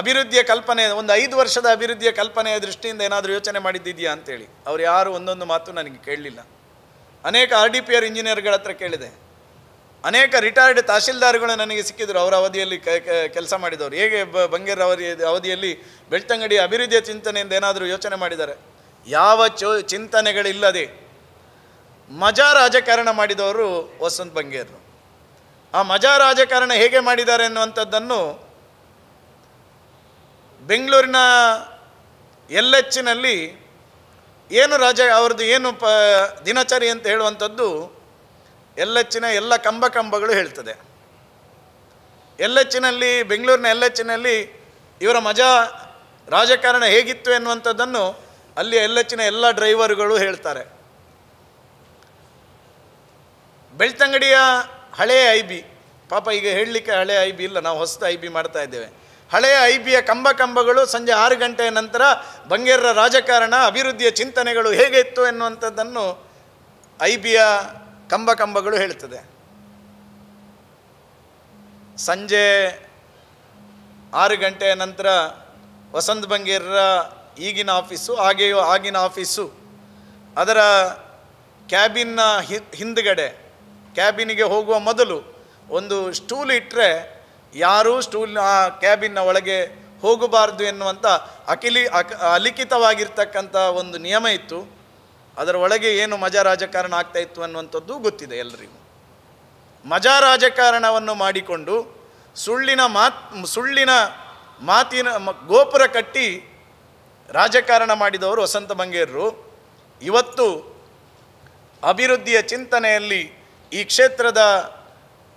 ಅಭಿವೃದ್ಧಿಯ ಕಲ್ಪನೆ ಒಂದು ಐದು ವರ್ಷದ ಅಭಿವೃದ್ಧಿಯ ಕಲ್ಪನೆಯ ದೃಷ್ಟಿಯಿಂದ ಏನಾದರೂ ಯೋಚನೆ ಮಾಡಿದ್ದಿದೆಯಾ ಅಂತೇಳಿ ಅವ್ರು ಯಾರು ಒಂದೊಂದು ಮಾತು ನನಗೆ ಕೇಳಲಿಲ್ಲ ಅನೇಕ ಆರ್ ಡಿ ಪಿ ಆರ್ ಇಂಜಿನಿಯರ್ಗಳ ಹತ್ರ ಕೇಳಿದೆ ಅನೇಕ ರಿಟೈರ್ಡ್ ತಹಶೀಲ್ದಾರ್ಗಳು ನನಗೆ ಸಿಕ್ಕಿದ್ರು ಅವರ ಅವಧಿಯಲ್ಲಿ ಕೆಲಸ ಮಾಡಿದವರು ಹೇಗೆ ಬಂಗೇರ ಅವಧಿ ಅವಧಿಯಲ್ಲಿ ಬೆಳ್ತಂಗಡಿ ಅಭಿವೃದ್ಧಿಯ ಚಿಂತನೆಯಿಂದ ಏನಾದರೂ ಯೋಚನೆ ಮಾಡಿದ್ದಾರೆ ಯಾವ ಚೋ ಚಿಂತನೆಗಳಿಲ್ಲದೆ ಮಜಾ ರಾಜಕಾರಣ ಮಾಡಿದವರು ವಸಂತ್ ಬಂಗೇರು ಆ ಮಜಾ ರಾಜಕಾರಣ ಹೇಗೆ ಮಾಡಿದ್ದಾರೆ ಅನ್ನುವಂಥದ್ದನ್ನು ಬೆಂಗಳೂರಿನ ಎಲ್ ಎಚ್ನಲ್ಲಿ ಏನು ರಾಜ ಅವ್ರದ್ದು ಏನು ಪ ದಿನಚರಿ ಅಂತ ಹೇಳುವಂಥದ್ದು ಎಲ್ ಎಚ್ಚಿನ ಎಲ್ಲ ಕಂಬ ಕಂಬಗಳು ಹೇಳ್ತದೆ ಎಲ್ ಎಚ್ಚಿನಲ್ಲಿ ಬೆಂಗಳೂರಿನ ಎಲ್ ಎಚ್ಚಿನಲ್ಲಿ ಇವರ ಮಜಾ ರಾಜಕಾರಣ ಹೇಗಿತ್ತು ಎನ್ನುವಂಥದ್ದನ್ನು ಅಲ್ಲಿ ಎಲ್ ಎಚ್ಚಿನ ಎಲ್ಲ ಡ್ರೈವರ್ಗಳು ಹೇಳ್ತಾರೆ ಬೆಳ್ತಂಗಡಿಯ ಹಳೆಯ ಐ ಬಿ ಪಾಪ ಈಗ ಹೇಳಲಿಕ್ಕೆ ಹಳೆ ಐ ಬಿ ಇಲ್ಲ ನಾವು ಹೊಸದು ಐ ಬಿ ಮಾಡ್ತಾ ಇದ್ದೇವೆ ಹಳೆಯ ಐ ಬಿಯ ಕಂಬ ಕಂಬಗಳು ಸಂಜೆ ಆರು ಗಂಟೆಯ ನಂತರ ಬಂಗೇರ್ರ ರಾಜಕಾರಣ ಅಭಿವೃದ್ಧಿಯ ಚಿಂತನೆಗಳು ಹೇಗೆ ಇತ್ತು ಎನ್ನುವಂಥದ್ದನ್ನು ಐ ಬಿಯ ಕಂಬ ಕಂಬಗಳು ಹೇಳ್ತದೆ ಸಂಜೆ ಆರು ಗಂಟೆಯ ನಂತರ ವಸಂತ್ ಬಂಗೇರರ ಈಗಿನ ಆಫೀಸು ಹಾಗೆಯೋ ಆಗಿನ ಆಫೀಸು ಅದರ ಕ್ಯಾಬಿನ್ನ ಹಿಂದ್ಗಡೆ ಕ್ಯಾಬಿನಿಗೆ ಹೋಗುವ ಮೊದಲು ಒಂದು ಸ್ಟೂಲ್ ಇಟ್ಟರೆ ಯಾರೂ ಸ್ಟೂಲ್ ಕ್ಯಾಬಿನ್ನ ಒಳಗೆ ಹೋಗಬಾರ್ದು ಎನ್ನುವಂಥ ಅಖಿಲಿ ಅಕ ಅಲಿಖಿತವಾಗಿರ್ತಕ್ಕಂಥ ಒಂದು ನಿಯಮ ಇತ್ತು ಅದರ ಒಳಗೆ ಏನು ಮಜಾ ರಾಜಕಾರಣ ಆಗ್ತಾ ಇತ್ತು ಅನ್ನುವಂಥದ್ದು ಗೊತ್ತಿದೆ ಎಲ್ಲರಿಗೂ ಮಜಾ ರಾಜಕಾರಣವನ್ನು ಮಾಡಿಕೊಂಡು ಸುಳ್ಳಿನ ಮಾತ್ ಸುಳ್ಳಿನ ಮಾತಿನ ಗೋಪುರ ಕಟ್ಟಿ ರಾಜಕಾರಣ ಮಾಡಿದವರು ವಸಂತ ಬಂಗೇರರು ಇವತ್ತು ಅಭಿವೃದ್ಧಿಯ ಚಿಂತನೆಯಲ್ಲಿ ಈ ಕ್ಷೇತ್ರದ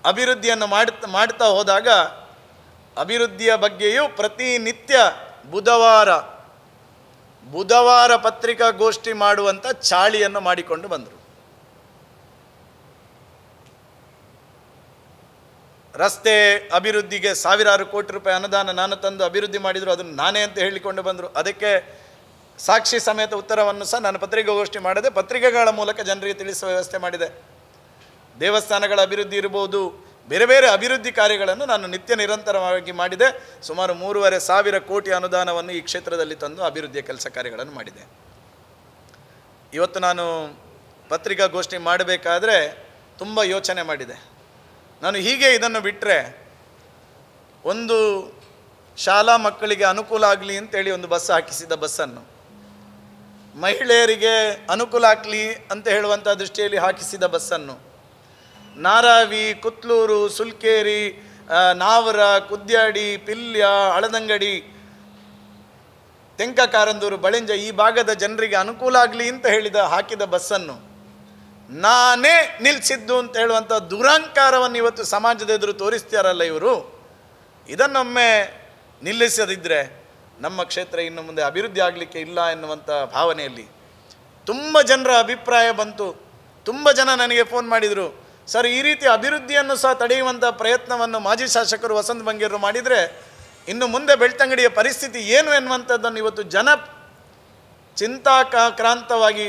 ಅಭಿವೃದ್ಧಿಯನ್ನು ಮಾಡ್ತಾ ಮಾಡ್ತಾ ಹೋದಾಗ ಅಭಿವೃದ್ಧಿಯ ಬಗ್ಗೆಯೂ ಪ್ರತಿನಿತ್ಯ ಬುಧವಾರ ಬುಧವಾರ ಪತ್ರಿಕಾಗೋಷ್ಠಿ ಮಾಡುವಂಥ ಚಾಳಿಯನ್ನು ಮಾಡಿಕೊಂಡು ಬಂದರು ರಸ್ತೆ ಅಭಿವೃದ್ಧಿಗೆ ಸಾವಿರಾರು ಕೋಟಿ ರೂಪಾಯಿ ಅನುದಾನ ನಾನು ತಂದು ಅಭಿವೃದ್ಧಿ ಮಾಡಿದರು ಅದನ್ನು ನಾನೇ ಅಂತ ಹೇಳಿಕೊಂಡು ಬಂದರು ಅದಕ್ಕೆ ಸಾಕ್ಷಿ ಸಮೇತ ಉತ್ತರವನ್ನು ಸಹ ನಾನು ಪತ್ರಿಕಾಗೋಷ್ಠಿ ಮಾಡದೆ ಪತ್ರಿಕೆಗಳ ಮೂಲಕ ಜನರಿಗೆ ತಿಳಿಸುವ ವ್ಯವಸ್ಥೆ ಮಾಡಿದೆ ದೇವಸ್ಥಾನಗಳ ಅಭಿವೃದ್ಧಿ ಇರ್ಬೋದು ಬೇರೆ ಬೇರೆ ಅಭಿವೃದ್ಧಿ ಕಾರ್ಯಗಳನ್ನು ನಾನು ನಿತ್ಯ ನಿರಂತರವಾಗಿ ಮಾಡಿದೆ ಸುಮಾರು ಮೂರುವರೆ ಸಾವಿರ ಕೋಟಿ ಅನುದಾನವನ್ನು ಈ ಕ್ಷೇತ್ರದಲ್ಲಿ ತಂದು ಅಭಿವೃದ್ಧಿಯ ಕೆಲಸ ಕಾರ್ಯಗಳನ್ನು ಮಾಡಿದೆ ಇವತ್ತು ನಾನು ಪತ್ರಿಕಾಗೋಷ್ಠಿ ಮಾಡಬೇಕಾದ್ರೆ ತುಂಬ ಯೋಚನೆ ಮಾಡಿದೆ ನಾನು ಹೀಗೆ ಇದನ್ನು ಬಿಟ್ಟರೆ ಒಂದು ಶಾಲಾ ಮಕ್ಕಳಿಗೆ ಅನುಕೂಲ ಆಗಲಿ ಅಂತೇಳಿ ಒಂದು ಬಸ್ ಹಾಕಿಸಿದ ಬಸ್ಸನ್ನು ಮಹಿಳೆಯರಿಗೆ ಅನುಕೂಲ ಆಗಲಿ ಅಂತ ಹೇಳುವಂಥ ದೃಷ್ಟಿಯಲ್ಲಿ ಹಾಕಿಸಿದ ಬಸ್ಸನ್ನು ನಾರಾವಿ ಕುತ್ಲೂರು ಸುಲ್ಕೇರಿ ನಾವರ ಕುದ್ಯಾಡಿ ಪಿಲ್ಯ ಹಳದಂಗಡಿ ತೆಂಕ ಕಾರಂದೂರು ಬಳಿಂಜ ಈ ಭಾಗದ ಜನರಿಗೆ ಅನುಕೂಲ ಆಗಲಿ ಅಂತ ಹೇಳಿದ ಹಾಕಿದ ಬಸ್ಸನ್ನು ನಾನೇ ನಿಲ್ಲಿಸಿದ್ದು ಅಂತ ಹೇಳುವಂಥ ದುರಂಕಾರವನ್ನು ಇವತ್ತು ಸಮಾಜದ ಎದುರು ತೋರಿಸ್ತಾರಲ್ಲ ಇವರು ಇದನ್ನೊಮ್ಮೆ ನಿಲ್ಲಿಸದಿದ್ದರೆ ನಮ್ಮ ಕ್ಷೇತ್ರ ಇನ್ನು ಮುಂದೆ ಅಭಿವೃದ್ಧಿ ಆಗಲಿಕ್ಕೆ ಇಲ್ಲ ಎನ್ನುವಂಥ ಭಾವನೆಯಲ್ಲಿ ತುಂಬ ಜನರ ಅಭಿಪ್ರಾಯ ಬಂತು ತುಂಬ ಜನ ನನಗೆ ಫೋನ್ ಮಾಡಿದರು ಸರ್ ಈ ರೀತಿ ಅಭಿವೃದ್ಧಿಯನ್ನು ಸಹ ತಡೆಯುವಂಥ ಪ್ರಯತ್ನವನ್ನು ಮಾಜಿ ಶಾಸಕರು ವಸಂತ ಬಂಗೇರು ಮಾಡಿದರೆ ಇನ್ನು ಮುಂದೆ ಬೆಳ್ತಂಗಡಿಯ ಪರಿಸ್ಥಿತಿ ಏನು ಎನ್ನುವಂಥದ್ದನ್ನು ಇವತ್ತು ಜನ ಚಿಂತಾಕ್ರಾಂತವಾಗಿ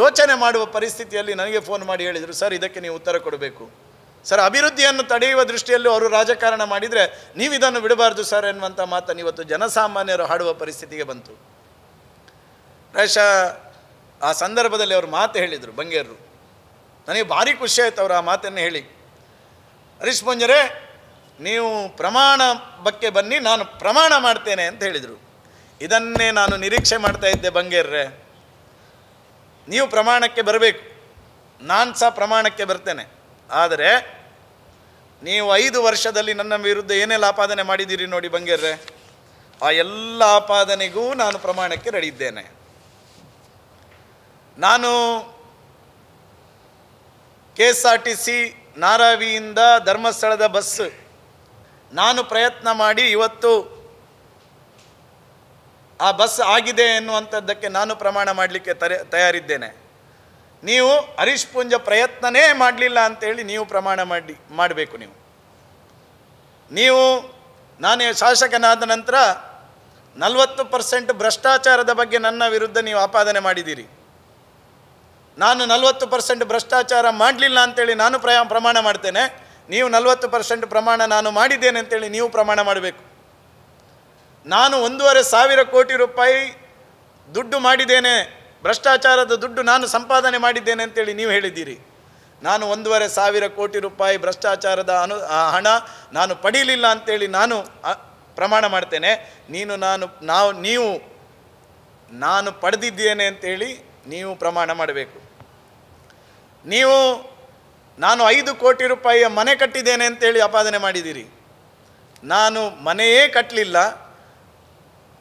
ಯೋಚನೆ ಮಾಡುವ ಪರಿಸ್ಥಿತಿಯಲ್ಲಿ ನನಗೆ ಫೋನ್ ಮಾಡಿ ಹೇಳಿದರು ಸರ್ ಇದಕ್ಕೆ ನೀವು ಉತ್ತರ ಕೊಡಬೇಕು ಸರ್ ಅಭಿವೃದ್ಧಿಯನ್ನು ತಡೆಯುವ ದೃಷ್ಟಿಯಲ್ಲೂ ಅವರು ರಾಜಕಾರಣ ಮಾಡಿದರೆ ನೀವು ಇದನ್ನು ಬಿಡಬಾರ್ದು ಸರ್ ಎನ್ನುವಂಥ ಮಾತನ್ನು ಇವತ್ತು ಜನಸಾಮಾನ್ಯರು ಹಾಡುವ ಪರಿಸ್ಥಿತಿಗೆ ಬಂತು ಪ್ರಾಯಶಃ ಆ ಸಂದರ್ಭದಲ್ಲಿ ಅವರು ಮಾತು ಹೇಳಿದರು ಬಂಗೇರರು ನನಗೆ ಭಾರಿ ಖುಷಿ ಆಯ್ತು ಅವರು ಆ ಮಾತನ್ನು ಹೇಳಿ ಹರೀಶ್ ನೀವು ಪ್ರಮಾಣ ಬಗ್ಗೆ ಬನ್ನಿ ನಾನು ಪ್ರಮಾಣ ಮಾಡ್ತೇನೆ ಅಂತ ಹೇಳಿದರು ಇದನ್ನೇ ನಾನು ನಿರೀಕ್ಷೆ ಮಾಡ್ತಾ ಇದ್ದೆ ಬಂಗೇರ್ರೆ ನೀವು ಪ್ರಮಾಣಕ್ಕೆ ಬರಬೇಕು ನಾನು ಸಹ ಪ್ರಮಾಣಕ್ಕೆ ಬರ್ತೇನೆ ಆದರೆ ನೀವು ಐದು ವರ್ಷದಲ್ಲಿ ನನ್ನ ವಿರುದ್ಧ ಏನೆಲ್ಲ ಆಪಾದನೆ ಮಾಡಿದ್ದೀರಿ ನೋಡಿ ಬಂಗೇರ್ರೆ ಆ ಎಲ್ಲ ಆಪಾದನೆಗೂ ನಾನು ಪ್ರಮಾಣಕ್ಕೆ ರೆಡಿ ನಾನು K S R T C ನಾರಾವಿಯಿಂದ ಧರ್ಮಸ್ಥಳದ ಬಸ್ ನಾನು ಪ್ರಯತ್ನ ಮಾಡಿ ಇವತ್ತು ಆ ಬಸ್ ಆಗಿದೆ ಎನ್ನುವಂಥದ್ದಕ್ಕೆ ನಾನು ಪ್ರಮಾಣ ಮಾಡಲಿಕ್ಕೆ ತಯಾರಿದ್ದೇನೆ ನೀವು ಹರೀಶ್ ಪುಂಜ ಪ್ರಯತ್ನನೇ ಮಾಡಲಿಲ್ಲ ಅಂತೇಳಿ ನೀವು ಪ್ರಮಾಣ ಮಾಡಿ ಮಾಡಬೇಕು ನೀವು ನೀವು ನಾನೇ ಶಾಸಕನಾದ ನಂತರ ನಲವತ್ತು ಪರ್ಸೆಂಟ್ ಭ್ರಷ್ಟಾಚಾರದ ಬಗ್ಗೆ ನನ್ನ ವಿರುದ್ಧ ನೀವು ಆಪಾದನೆ ಮಾಡಿದ್ದೀರಿ ನಾನು ನಲವತ್ತು ಪರ್ಸೆಂಟ್ ಭ್ರಷ್ಟಾಚಾರ ಮಾಡಲಿಲ್ಲ ಅಂತೇಳಿ ನಾನು ಪ್ರಯ ಪ್ರಮಾಣ ಮಾಡ್ತೇನೆ ನೀವು ನಲವತ್ತು ಪರ್ಸೆಂಟ್ ಪ್ರಮಾಣ ನಾನು ಮಾಡಿದ್ದೇನೆ ಅಂತೇಳಿ ನೀವು ಪ್ರಮಾಣ ಮಾಡಬೇಕು ನಾನು ಒಂದೂವರೆ ಸಾವಿರ ಕೋಟಿ ರೂಪಾಯಿ ದುಡ್ಡು ಮಾಡಿದ್ದೇನೆ ಭ್ರಷ್ಟಾಚಾರದ ದುಡ್ಡು ನಾನು ಸಂಪಾದನೆ ಮಾಡಿದ್ದೇನೆ ಅಂತೇಳಿ ನೀವು ಹೇಳಿದ್ದೀರಿ ನಾನು ಒಂದೂವರೆ ಸಾವಿರ ಕೋಟಿ ರೂಪಾಯಿ ಭ್ರಷ್ಟಾಚಾರದ ಅನು ಹಣ ನಾನು ಪಡೀಲಿಲ್ಲ ಅಂತೇಳಿ ನಾನು ಪ್ರಮಾಣ ಮಾಡ್ತೇನೆ ನೀನು ನಾನು ನಾವು ನೀವು ನಾನು ಪಡೆದಿದ್ದೇನೆ ಅಂತೇಳಿ ನೀವು ಪ್ರಮಾಣ ಮಾಡಬೇಕು ನೀವು ನಾನು ಐದು ಕೋಟಿ ರೂಪಾಯಿಯ ಮನೆ ಕಟ್ಟಿದ್ದೇನೆ ಅಂತೇಳಿ ಆಪಾದನೆ ಮಾಡಿದ್ದೀರಿ ನಾನು ಮನೆಯೇ ಕಟ್ಟಲಿಲ್ಲ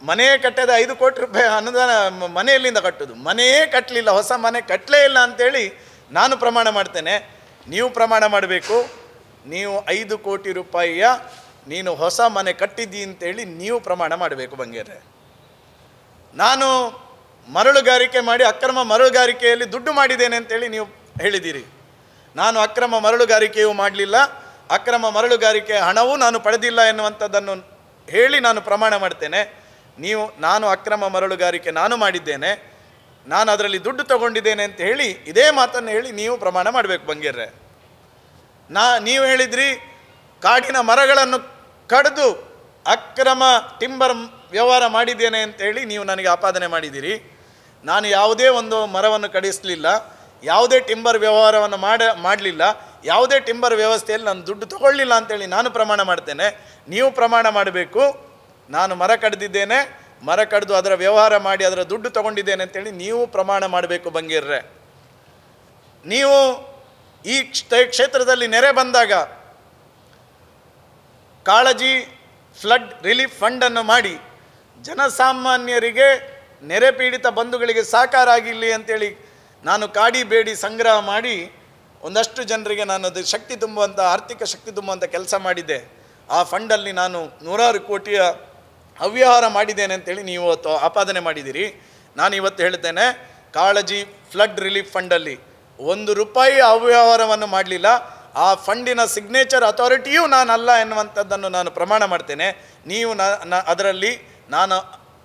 ಮನೆಯೇ ಕಟ್ಟದ ಐದು ಕೋಟಿ ರೂಪಾಯಿ ಅನುದಾನ ಮನೆಯಲ್ಲಿಂದ ಕಟ್ಟೋದು ಮನೆಯೇ ಕಟ್ಟಲಿಲ್ಲ ಹೊಸ ಮನೆ ಕಟ್ಟಲೇ ಇಲ್ಲ ಅಂತೇಳಿ ನಾನು ಪ್ರಮಾಣ ಮಾಡ್ತೇನೆ ನೀವು ಪ್ರಮಾಣ ಮಾಡಬೇಕು ನೀವು ಐದು ಕೋಟಿ ರೂಪಾಯಿಯ ನೀನು ಹೊಸ ಮನೆ ಕಟ್ಟಿದ್ದೀ ಅಂತೇಳಿ ನೀವು ಪ್ರಮಾಣ ಮಾಡಬೇಕು ಬಂಗೇರೆ ನಾನು ಮರಳುಗಾರಿಕೆ ಮಾಡಿ ಅಕ್ರಮ ಮರಳುಗಾರಿಕೆಯಲ್ಲಿ ದುಡ್ಡು ಮಾಡಿದ್ದೇನೆ ಅಂತೇಳಿ ನೀವು ಹೇಳಿದ್ದೀರಿ ನಾನು ಅಕ್ರಮ ಮರಳುಗಾರಿಕೆಯೂ ಮಾಡಲಿಲ್ಲ ಅಕ್ರಮ ಮರಳುಗಾರಿಕೆ ಹಣವೂ ನಾನು ಪಡೆದಿಲ್ಲ ಎನ್ನುವಂಥದ್ದನ್ನು ಹೇಳಿ ನಾನು ಪ್ರಮಾಣ ಮಾಡ್ತೇನೆ ನೀವು ನಾನು ಅಕ್ರಮ ಮರಳುಗಾರಿಕೆ ನಾನು ಮಾಡಿದ್ದೇನೆ ನಾನು ಅದರಲ್ಲಿ ದುಡ್ಡು ತಗೊಂಡಿದ್ದೇನೆ ಅಂತ ಹೇಳಿ ಇದೇ ಮಾತನ್ನು ಹೇಳಿ ನೀವು ಪ್ರಮಾಣ ಮಾಡಬೇಕು ಬಂಗೇರ್ರೆ ನಾ ನೀವು ಹೇಳಿದ್ರಿ ಕಾಡಿನ ಮರಗಳನ್ನು ಕಡಿದು ಅಕ್ರಮ ಟಿಂಬರ್ ವ್ಯವಹಾರ ಮಾಡಿದ್ದೇನೆ ಅಂತ ಹೇಳಿ ನೀವು ನನಗೆ ಆಪಾದನೆ ಮಾಡಿದ್ದೀರಿ ನಾನು ಯಾವುದೇ ಒಂದು ಮರವನ್ನು ಕಡಿಸಲಿಲ್ಲ ಯಾವುದೇ ಟಿಂಬರ್ ವ್ಯವಹಾರವನ್ನು ಮಾಡ ಮಾಡಲಿಲ್ಲ ಯಾವುದೇ ಟಿಂಬರ್ ವ್ಯವಸ್ಥೆಯಲ್ಲಿ ನಾನು ದುಡ್ಡು ತಗೊಳ್ಳಿಲ್ಲ ಅಂತೇಳಿ ನಾನು ಪ್ರಮಾಣ ಮಾಡ್ತೇನೆ ನೀವು ಪ್ರಮಾಣ ಮಾಡಬೇಕು ನಾನು ಮರ ಕಡ್ದಿದ್ದೇನೆ ಮರ ಕಡಿದು ಅದರ ವ್ಯವಹಾರ ಮಾಡಿ ಅದರ ದುಡ್ಡು ತಗೊಂಡಿದ್ದೇನೆ ಅಂತೇಳಿ ನೀವು ಪ್ರಮಾಣ ಮಾಡಬೇಕು ಬಂಗೇರ್ರೆ ನೀವು ಈ ಕ್ಷೇತ್ರದಲ್ಲಿ ನೆರೆ ಬಂದಾಗ ಕಾಳಜಿ ಫ್ಲಡ್ ರಿಲೀಫ್ ಫಂಡನ್ನು ಮಾಡಿ ಜನಸಾಮಾನ್ಯರಿಗೆ ನೆರೆ ಪೀಡಿತ ಬಂಧುಗಳಿಗೆ ಸಾಕಾರ ಆಗಿರಲಿ ಅಂತೇಳಿ ನಾನು ಕಾಡಿ ಬೇಡಿ ಸಂಗ್ರಹ ಮಾಡಿ ಒಂದಷ್ಟು ಜನರಿಗೆ ನಾನು ಅದು ಶಕ್ತಿ ತುಂಬುವಂಥ ಆರ್ಥಿಕ ಶಕ್ತಿ ತುಂಬುವಂಥ ಕೆಲಸ ಮಾಡಿದ್ದೆ ಆ ಫಂಡಲ್ಲಿ ನಾನು ನೂರಾರು ಕೋಟಿಯ ಅವ್ಯವಹಾರ ಮಾಡಿದ್ದೇನೆ ಅಂತೇಳಿ ನೀವು ಇವತ್ತು ಆಪಾದನೆ ಮಾಡಿದ್ದೀರಿ ನಾನು ಇವತ್ತು ಹೇಳ್ತೇನೆ ಕಾಳಜಿ ಫ್ಲಡ್ ರಿಲೀಫ್ ಫಂಡಲ್ಲಿ ಒಂದು ರೂಪಾಯಿ ಅವ್ಯವಹಾರವನ್ನು ಮಾಡಲಿಲ್ಲ ಆ ಫಂಡಿನ ಸಿಗ್ನೇಚರ್ ಅಥಾರಿಟಿಯೂ ನಾನಲ್ಲ ಎನ್ನುವಂಥದ್ದನ್ನು ನಾನು ಪ್ರಮಾಣ ಮಾಡ್ತೇನೆ ನೀವು ನ ಅದರಲ್ಲಿ ನಾನು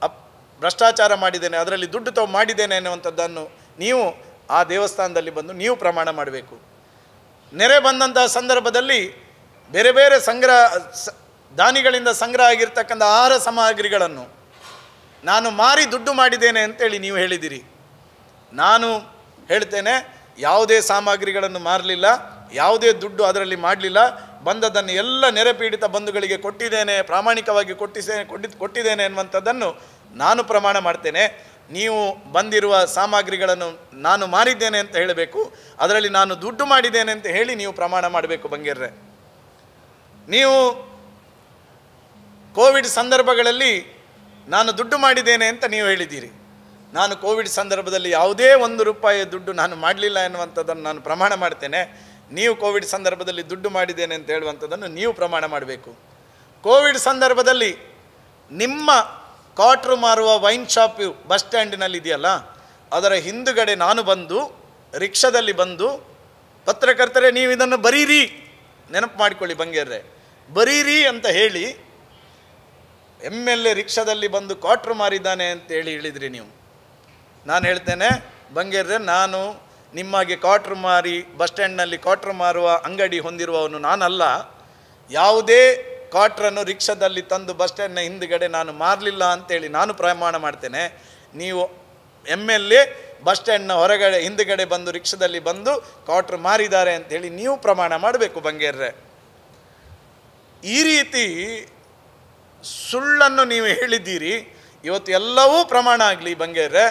ಅಪ್ ಭ್ರಷ್ಟಾಚಾರ ಮಾಡಿದ್ದೇನೆ ಅದರಲ್ಲಿ ದುಡ್ಡು ತಗೊಂಡು ಮಾಡಿದ್ದೇನೆ ಎನ್ನುವಂಥದ್ದನ್ನು ನೀವು ಆ ದೇವಸ್ಥಾನದಲ್ಲಿ ಬಂದು ನೀವು ಪ್ರಮಾಣ ಮಾಡಬೇಕು ನೆರೆ ಬಂದಂತಹ ಸಂದರ್ಭದಲ್ಲಿ ಬೇರೆ ಬೇರೆ ಸಂಗ್ರಹ ದಾನಿಗಳಿಂದ ಸಂಗ್ರಹ ಆಗಿರ್ತಕ್ಕಂಥ ಆಹಾರ ಸಾಮಗ್ರಿಗಳನ್ನು ನಾನು ಮಾರಿ ದುಡ್ಡು ಮಾಡಿದ್ದೇನೆ ಅಂತೇಳಿ ನೀವು ಹೇಳಿದ್ದೀರಿ ನಾನು ಹೇಳ್ತೇನೆ ಯಾವುದೇ ಸಾಮಗ್ರಿಗಳನ್ನು ಮಾರಲಿಲ್ಲ ಯಾವುದೇ ದುಡ್ಡು ಅದರಲ್ಲಿ ಮಾಡಲಿಲ್ಲ ಬಂದದ್ದನ್ನು ಎಲ್ಲ ನೆರೆಪೀಡಿತ ಬಂಧುಗಳಿಗೆ ಕೊಟ್ಟಿದ್ದೇನೆ ಪ್ರಾಮಾಣಿಕವಾಗಿ ಕೊಟ್ಟಿಸೇ ಕೊಟ್ಟಿದ್ದೇನೆ ಎನ್ನುವಂಥದ್ದನ್ನು ನಾನು ಪ್ರಮಾಣ ಮಾಡ್ತೇನೆ ನೀವು ಬಂದಿರುವ ಸಾಮಗ್ರಿಗಳನ್ನು ನಾನು ಮಾರಿದ್ದೇನೆ ಅಂತ ಹೇಳಬೇಕು ಅದರಲ್ಲಿ ನಾನು ದುಡ್ಡು ಮಾಡಿದ್ದೇನೆ ಅಂತ ಹೇಳಿ ನೀವು ಪ್ರಮಾಣ ಮಾಡಬೇಕು ಬಂಗೇರ್ರೆ ನೀವು ಕೋವಿಡ್ ಸಂದರ್ಭಗಳಲ್ಲಿ ನಾನು ದುಡ್ಡು ಮಾಡಿದ್ದೇನೆ ಅಂತ ನೀವು ಹೇಳಿದ್ದೀರಿ ನಾನು ಕೋವಿಡ್ ಸಂದರ್ಭದಲ್ಲಿ ಯಾವುದೇ ಒಂದು ರೂಪಾಯಿ ದುಡ್ಡು ನಾನು ಮಾಡಲಿಲ್ಲ ಎನ್ನುವಂಥದ್ದನ್ನು ನಾನು ಪ್ರಮಾಣ ಮಾಡ್ತೇನೆ ನೀವು ಕೋವಿಡ್ ಸಂದರ್ಭದಲ್ಲಿ ದುಡ್ಡು ಮಾಡಿದ್ದೇನೆ ಅಂತ ಹೇಳುವಂಥದ್ದನ್ನು ನೀವು ಪ್ರಮಾಣ ಮಾಡಬೇಕು ಕೋವಿಡ್ ಸಂದರ್ಭದಲ್ಲಿ ನಿಮ್ಮ ಕ್ವಾಟ್ರು ಮಾರುವ ವೈನ್ ಶಾಪ್ ಬಸ್ ಸ್ಟ್ಯಾಂಡಿನಲ್ಲಿ ಇದೆಯಲ್ಲ ಅದರ ಹಿಂದುಗಡೆ ನಾನು ಬಂದು ರಿಕ್ಷಾದಲ್ಲಿ ಬಂದು ಪತ್ರಕರ್ತರೆ ನೀವು ಇದನ್ನು ಬರೀರಿ ನೆನಪು ಮಾಡಿಕೊಳ್ಳಿ ಬಂಗೇರ್ರೆ ಬರೀರಿ ಅಂತ ಹೇಳಿ ಎಮ್ ಎಲ್ ಎ ರಿಕ್ಷಾದಲ್ಲಿ ಬಂದು ಕ್ವಾಟ್ರು ಮಾರಿದ್ದಾನೆ ಅಂತೇಳಿ ಹೇಳಿದ್ರಿ ನೀವು ನಾನು ಹೇಳ್ತೇನೆ ಬಂಗೇರ್ರೆ ನಾನು ನಿಮ್ಮಾಗೆ ಕ್ವಾಟ್ರು ಮಾರಿ ಬಸ್ ಸ್ಟ್ಯಾಂಡ್ನಲ್ಲಿ ಕ್ವಾಟ್ರು ಮಾರುವ ಅಂಗಡಿ ಹೊಂದಿರುವವನು ನಾನಲ್ಲ ಯಾವುದೇ ಕ್ವಾಟ್ರನ್ನು ರಿಕ್ಷಾದಲ್ಲಿ ತಂದು ಬಸ್ ಸ್ಟ್ಯಾಂಡ್ನ ಹಿಂದುಗಡೆ ನಾನು ಮಾರಲಿಲ್ಲ ಅಂತೇಳಿ ನಾನು ಪ್ರಮಾಣ ಮಾಡ್ತೇನೆ ನೀವು ಎಮ್ ಎಲ್ ಎ ಬಸ್ ಸ್ಟ್ಯಾಂಡ್ನ ಹೊರಗಡೆ ಹಿಂದುಗಡೆ ಬಂದು ರಿಕ್ಷಾದಲ್ಲಿ ಬಂದು ಕ್ವಾಟ್ರ್ ಮಾರಿದ್ದಾರೆ ಅಂತೇಳಿ ನೀವು ಪ್ರಮಾಣ ಮಾಡಬೇಕು ಬಂಗೇರ್ರೆ ಈ ರೀತಿ ಸುಳ್ಳನ್ನು ನೀವು ಹೇಳಿದ್ದೀರಿ ಇವತ್ತು ಎಲ್ಲವೂ ಪ್ರಮಾಣ ಆಗಲಿ ಬಂಗೇರ್ರೆ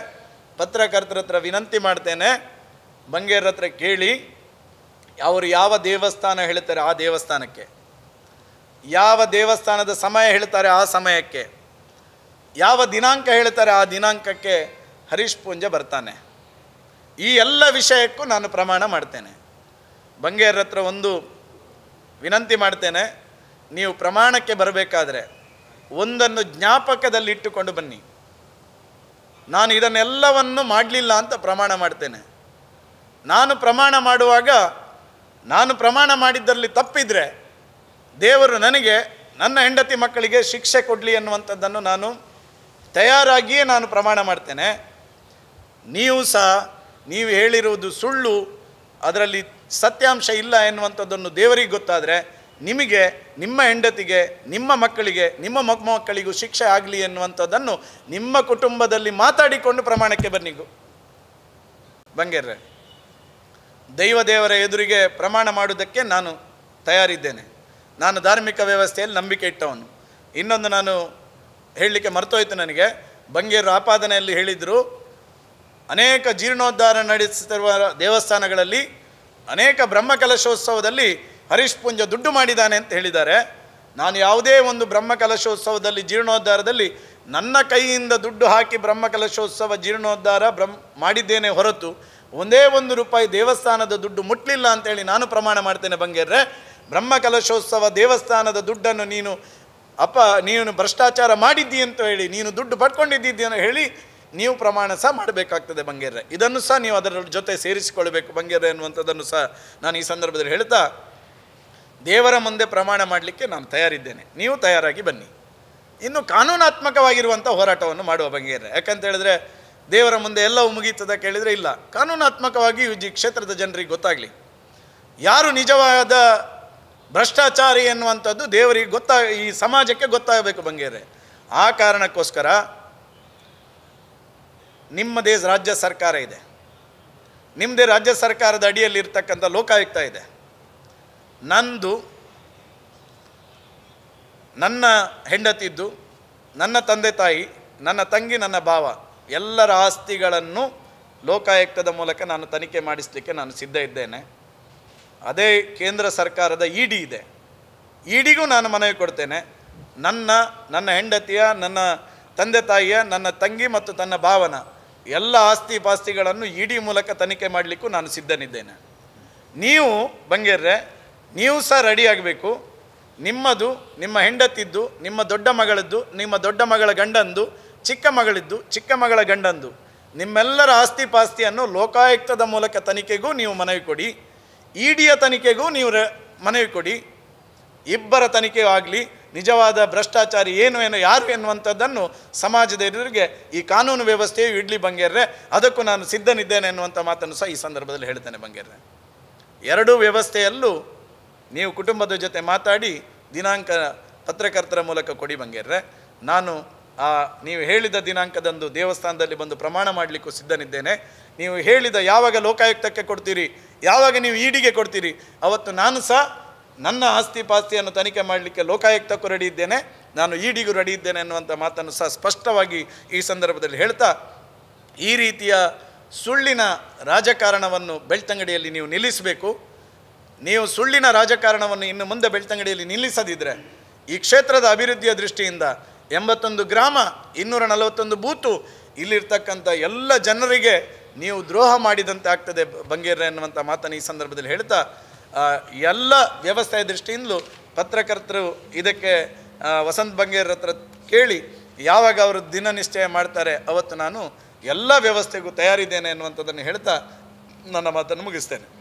ಪತ್ರಕರ್ತರ ಹತ್ರ ವಿನಂತಿ ಮಾಡ್ತೇನೆ ಬಂಗೇರ ಹತ್ರ ಕೇಳಿ ಅವರು ಯಾವ ದೇವಸ್ಥಾನ ಹೇಳ್ತಾರೆ ಆ ದೇವಸ್ಥಾನಕ್ಕೆ ಯಾವ ದೇವಸ್ಥಾನದ ಸಮಯ ಹೇಳ್ತಾರೆ ಆ ಸಮಯಕ್ಕೆ ಯಾವ ದಿನಾಂಕ ಹೇಳ್ತಾರೆ ಆ ದಿನಾಂಕಕ್ಕೆ ಹರೀಶ್ ಪೂಂಜ ಬರ್ತಾನೆ ಈ ಎಲ್ಲ ವಿಷಯಕ್ಕೂ ನಾನು ಪ್ರಮಾಣ ಮಾಡ್ತೇನೆ ಬಂಗೇರ್ ಹತ್ರ ಒಂದು ವಿನಂತಿ ಮಾಡ್ತೇನೆ ನೀವು ಪ್ರಮಾಣಕ್ಕೆ ಬರಬೇಕಾದ್ರೆ ಒಂದನ್ನು ಜ್ಞಾಪಕದಲ್ಲಿ ಇಟ್ಟುಕೊಂಡು ಬನ್ನಿ ನಾನು ಇದನ್ನೆಲ್ಲವನ್ನು ಮಾಡಲಿಲ್ಲ ಅಂತ ಪ್ರಮಾಣ ಮಾಡ್ತೇನೆ ನಾನು ಪ್ರಮಾಣ ಮಾಡುವಾಗ ನಾನು ಪ್ರಮಾಣ ಮಾಡಿದ್ದರಲ್ಲಿ ತಪ್ಪಿದರೆ ದೇವರು ನನಗೆ ನನ್ನ ಹೆಂಡತಿ ಮಕ್ಕಳಿಗೆ ಶಿಕ್ಷೆ ಕೊಡಲಿ ಅನ್ನುವಂಥದ್ದನ್ನು ನಾನು ತಯಾರಾಗಿಯೇ ನಾನು ಪ್ರಮಾಣ ಮಾಡ್ತೇನೆ ನೀವು ಸಹ ನೀವು ಹೇಳಿರುವುದು ಸುಳ್ಳು ಅದರಲ್ಲಿ ಸತ್ಯಾಂಶ ಇಲ್ಲ ಎನ್ನುವಂಥದ್ದನ್ನು ದೇವರಿಗೆ ಗೊತ್ತಾದರೆ ನಿಮಗೆ ನಿಮ್ಮ ಹೆಂಡತಿಗೆ ನಿಮ್ಮ ಮಕ್ಕಳಿಗೆ ನಿಮ್ಮ ಮಕ್ಕ ಮಕ್ಕಳಿಗೂ ಶಿಕ್ಷೆ ಆಗಲಿ ಎನ್ನುವಂಥದ್ದನ್ನು ನಿಮ್ಮ ಕುಟುಂಬದಲ್ಲಿ ಮಾತಾಡಿಕೊಂಡು ಪ್ರಮಾಣಕ್ಕೆ ಬನ್ನಿಗೂ ಬಂಗೇರ್ರೆ ದೈವದೇವರ ಎದುರಿಗೆ ಪ್ರಮಾಣ ಮಾಡುವುದಕ್ಕೆ ನಾನು ತಯಾರಿದ್ದೇನೆ ನಾನು ಧಾರ್ಮಿಕ ವ್ಯವಸ್ಥೆಯಲ್ಲಿ ನಂಬಿಕೆ ಇಟ್ಟವನು ಇನ್ನೊಂದು ನಾನು ಹೇಳಲಿಕ್ಕೆ ಮರ್ತೋಯ್ತು ನನಗೆ ಬಂಗೇರು ಆಪಾದನೆಯಲ್ಲಿ ಹೇಳಿದರು ಅನೇಕ ಜೀರ್ಣೋದ್ಧಾರ ನಡೆಸುತ್ತಿರುವ ದೇವಸ್ಥಾನಗಳಲ್ಲಿ ಅನೇಕ ಬ್ರಹ್ಮಕಲಶೋತ್ಸವದಲ್ಲಿ ಹರೀಶ್ ಪುಂಜ ದುಡ್ಡು ಮಾಡಿದ್ದಾನೆ ಅಂತ ಹೇಳಿದ್ದಾರೆ ನಾನು ಯಾವುದೇ ಒಂದು ಬ್ರಹ್ಮಕಲಶೋತ್ಸವದಲ್ಲಿ ಜೀರ್ಣೋದ್ಧಾರದಲ್ಲಿ ನನ್ನ ಕೈಯಿಂದ ದುಡ್ಡು ಹಾಕಿ ಬ್ರಹ್ಮಕಲಶೋತ್ಸವ ಜೀರ್ಣೋದ್ಧಾರ ಬ್ರಹ್ಮ ಮಾಡಿದ್ದೇನೆ ಹೊರತು ಒಂದೇ ಒಂದು ರೂಪಾಯಿ ದೇವಸ್ಥಾನದ ದುಡ್ಡು ಮುಟ್ಟಲಿಲ್ಲ ಅಂತೇಳಿ ನಾನು ಪ್ರಮಾಣ ಮಾಡ್ತೇನೆ ಬಂಗೇರ್ರೆ ಬ್ರಹ್ಮಕಲಶೋತ್ಸವ ದೇವಸ್ಥಾನದ ದುಡ್ಡನ್ನು ನೀನು ಅಪ ನೀನು ಭ್ರಷ್ಟಾಚಾರ ಮಾಡಿದ್ದೀ ಅಂತ ಹೇಳಿ ನೀನು ದುಡ್ಡು ಪಡ್ಕೊಂಡಿದ್ದೀ ಅಂತ ಹೇಳಿ ನೀವು ಪ್ರಮಾಣ ಸಹ ಮಾಡಬೇಕಾಗ್ತದೆ ಬಂಗೇರ್ರೆ ಇದನ್ನು ಸಹ ನೀವು ಅದರ ಜೊತೆ ಸೇರಿಸಿಕೊಳ್ಬೇಕು ಬಂಗೇರ್ರೆ ಅನ್ನುವಂಥದ್ದನ್ನು ಸಹ ನಾನು ಈ ಸಂದರ್ಭದಲ್ಲಿ ಹೇಳ್ತಾ ದೇವರ ಮುಂದೆ ಪ್ರಮಾಣ ಮಾಡಲಿಕ್ಕೆ ನಾನು ತಯಾರಿದ್ದೇನೆ ನೀವು ತಯಾರಾಗಿ ಬನ್ನಿ ಇನ್ನು ಕಾನೂನಾತ್ಮಕವಾಗಿರುವಂಥ ಹೋರಾಟವನ್ನು ಮಾಡುವ ಬಂಗೇರ್ರೆ ಯಾಕಂತ ಹೇಳಿದ್ರೆ ದೇವರ ಮುಂದೆ ಎಲ್ಲವೂ ಮುಗೀತದ ಕೇಳಿದರೆ ಇಲ್ಲ ಕಾನೂನಾತ್ಮಕವಾಗಿ ಈ ಕ್ಷೇತ್ರದ ಜನರಿಗೆ ಗೊತ್ತಾಗಲಿ ಯಾರು ನಿಜವಾದ ಭ್ರಷ್ಟಾಚಾರಿ ಎನ್ನುವಂಥದ್ದು ದೇವರಿಗೆ ಗೊತ್ತಾ ಈ ಸಮಾಜಕ್ಕೆ ಗೊತ್ತಾಗಬೇಕು ಬಂಗೇರೆ ಆ ಕಾರಣಕ್ಕೋಸ್ಕರ ನಿಮ್ಮದೇ ರಾಜ್ಯ ಸರ್ಕಾರ ಇದೆ ನಿಮ್ಮದೇ ರಾಜ್ಯ ಸರ್ಕಾರದ ಅಡಿಯಲ್ಲಿ ಇರ್ತಕ್ಕಂಥ ಲೋಕಾಯುಕ್ತ ಇದೆ ನಂದು ನನ್ನ ಹೆಂಡತಿದ್ದು ನನ್ನ ತಂದೆ ತಾಯಿ ನನ್ನ ತಂಗಿ ನನ್ನ ಭಾವ ಎಲ್ಲರ ಆಸ್ತಿಗಳನ್ನು ಲೋಕಾಯುಕ್ತದ ಮೂಲಕ ನಾನು ತನಿಖೆ ಮಾಡಿಸಲಿಕ್ಕೆ ನಾನು ಸಿದ್ಧ ಇದ್ದೇನೆ ಅದೇ ಕೇಂದ್ರ ಸರ್ಕಾರದ ಇ ಡಿ ಇದೆ ಇ ಡಿಗೂ ನಾನು ಮನವಿ ಕೊಡ್ತೇನೆ ನನ್ನ ನನ್ನ ಹೆಂಡತಿಯ ನನ್ನ ತಂದೆ ತಾಯಿಯ ನನ್ನ ತಂಗಿ ಮತ್ತು ತನ್ನ ಭಾವನ ಎಲ್ಲ ಆಸ್ತಿ ಪಾಸ್ತಿಗಳನ್ನು ಇ ಡಿ ಮೂಲಕ ತನಿಖೆ ಮಾಡಲಿಕ್ಕೂ ನಾನು ಸಿದ್ಧನಿದ್ದೇನೆ ನೀವು ಬಂಗೇರ್ರೆ ನೀವು ಸಹ ರೆಡಿಯಾಗಬೇಕು ನಿಮ್ಮದು ನಿಮ್ಮ ಹೆಂಡತಿದ್ದು ನಿಮ್ಮ ದೊಡ್ಡ ಮಗಳದ್ದು ನಿಮ್ಮ ದೊಡ್ಡ ಮಗಳ ಗಂಡಂದು ಚಿಕ್ಕ ಮಗಳಿದ್ದು ಚಿಕ್ಕ ಮಗಳ ಗಂಡಂದು ನಿಮ್ಮೆಲ್ಲರ ಆಸ್ತಿ ಪಾಸ್ತಿಯನ್ನು ಲೋಕಾಯುಕ್ತದ ಮೂಲಕ ತನಿಖೆಗೂ ನೀವು ಮನವಿ ಕೊಡಿ ಇಡಿಯ ತನಿಖೆಗೂ ನೀವು ಮನವಿ ಕೊಡಿ ಇಬ್ಬರ ತನಿಖೆಯೂ ಆಗಲಿ ನಿಜವಾದ ಭ್ರಷ್ಟಾಚಾರಿ ಏನು ಏನು ಯಾರು ಎನ್ನುವಂಥದ್ದನ್ನು ಸಮಾಜದ ಎದುರಿಗೆ ಈ ಕಾನೂನು ವ್ಯವಸ್ಥೆಯು ಇಡ್ಲಿ ಬಂಗೇರ್ರೆ ಅದಕ್ಕೂ ನಾನು ಸಿದ್ಧನಿದ್ದೇನೆ ಎನ್ನುವಂಥ ಮಾತನ್ನು ಸಹ ಈ ಸಂದರ್ಭದಲ್ಲಿ ಹೇಳ್ತೇನೆ ಬಂಗೇರ್ರೆ ಎರಡೂ ವ್ಯವಸ್ಥೆಯಲ್ಲೂ ನೀವು ಕುಟುಂಬದ ಜೊತೆ ಮಾತಾಡಿ ದಿನಾಂಕ ಪತ್ರಕರ್ತರ ಮೂಲಕ ಕೊಡಿ ಬಂಗೇರ್ರೆ ನಾನು ಆ ನೀವು ಹೇಳಿದ ದಿನಾಂಕದಂದು ದೇವಸ್ಥಾನದಲ್ಲಿ ಬಂದು ಪ್ರಮಾಣ ಮಾಡಲಿಕ್ಕೂ ಸಿದ್ಧನಿದ್ದೇನೆ ನೀವು ಹೇಳಿದ ಯಾವಾಗ ಲೋಕಾಯುಕ್ತಕ್ಕೆ ಕೊಡ್ತೀರಿ ಯಾವಾಗ ನೀವು ಈಡಿಗೆ ಕೊಡ್ತೀರಿ ಅವತ್ತು ನಾನು ಸಹ ನನ್ನ ಆಸ್ತಿ ಪಾಸ್ತಿಯನ್ನು ತನಿಖೆ ಮಾಡಲಿಕ್ಕೆ ಲೋಕಾಯುಕ್ತಕ್ಕೂ ರೆಡಿ ಇದ್ದೇನೆ ನಾನು ಈಡಿಗೂ ರೆಡಿ ಇದ್ದೇನೆ ಅನ್ನುವಂಥ ಮಾತನ್ನು ಸಹ ಸ್ಪಷ್ಟವಾಗಿ ಈ ಸಂದರ್ಭದಲ್ಲಿ ಹೇಳ್ತಾ ಈ ರೀತಿಯ ಸುಳ್ಳಿನ ರಾಜಕಾರಣವನ್ನು ಬೆಳ್ತಂಗಡಿಯಲ್ಲಿ ನೀವು ನಿಲ್ಲಿಸಬೇಕು ನೀವು ಸುಳ್ಳಿನ ರಾಜಕಾರಣವನ್ನು ಇನ್ನು ಮುಂದೆ ಬೆಳ್ತಂಗಡಿಯಲ್ಲಿ ನಿಲ್ಲಿಸದಿದ್ದರೆ ಈ ಕ್ಷೇತ್ರದ ಅಭಿವೃದ್ಧಿಯ ದೃಷ್ಟಿಯಿಂದ ಎಂಬತ್ತೊಂದು ಗ್ರಾಮ ಇನ್ನೂರ ನಲವತ್ತೊಂದು ಬೂತು ಇಲ್ಲಿರ್ತಕ್ಕಂಥ ಎಲ್ಲ ಜನರಿಗೆ ನೀವು ದ್ರೋಹ ಮಾಡಿದಂತೆ ಆಗ್ತದೆ ಬಂಗೇರ ಎನ್ನುವಂಥ ಮಾತನ್ನು ಈ ಸಂದರ್ಭದಲ್ಲಿ ಹೇಳ್ತಾ ಎಲ್ಲ ವ್ಯವಸ್ಥೆಯ ದೃಷ್ಟಿಯಿಂದಲೂ ಪತ್ರಕರ್ತರು ಇದಕ್ಕೆ ವಸಂತ್ ಬಂಗೇರ ಹತ್ರ ಕೇಳಿ ಯಾವಾಗ ಅವರು ದಿನ ನಿಶ್ಚಯ ಮಾಡ್ತಾರೆ ಅವತ್ತು ನಾನು ಎಲ್ಲ ವ್ಯವಸ್ಥೆಗೂ ತಯಾರಿದ್ದೇನೆ ಎನ್ನುವಂಥದ್ದನ್ನು ಹೇಳ್ತಾ ನನ್ನ ಮಾತನ್ನು ಮುಗಿಸ್ತೇನೆ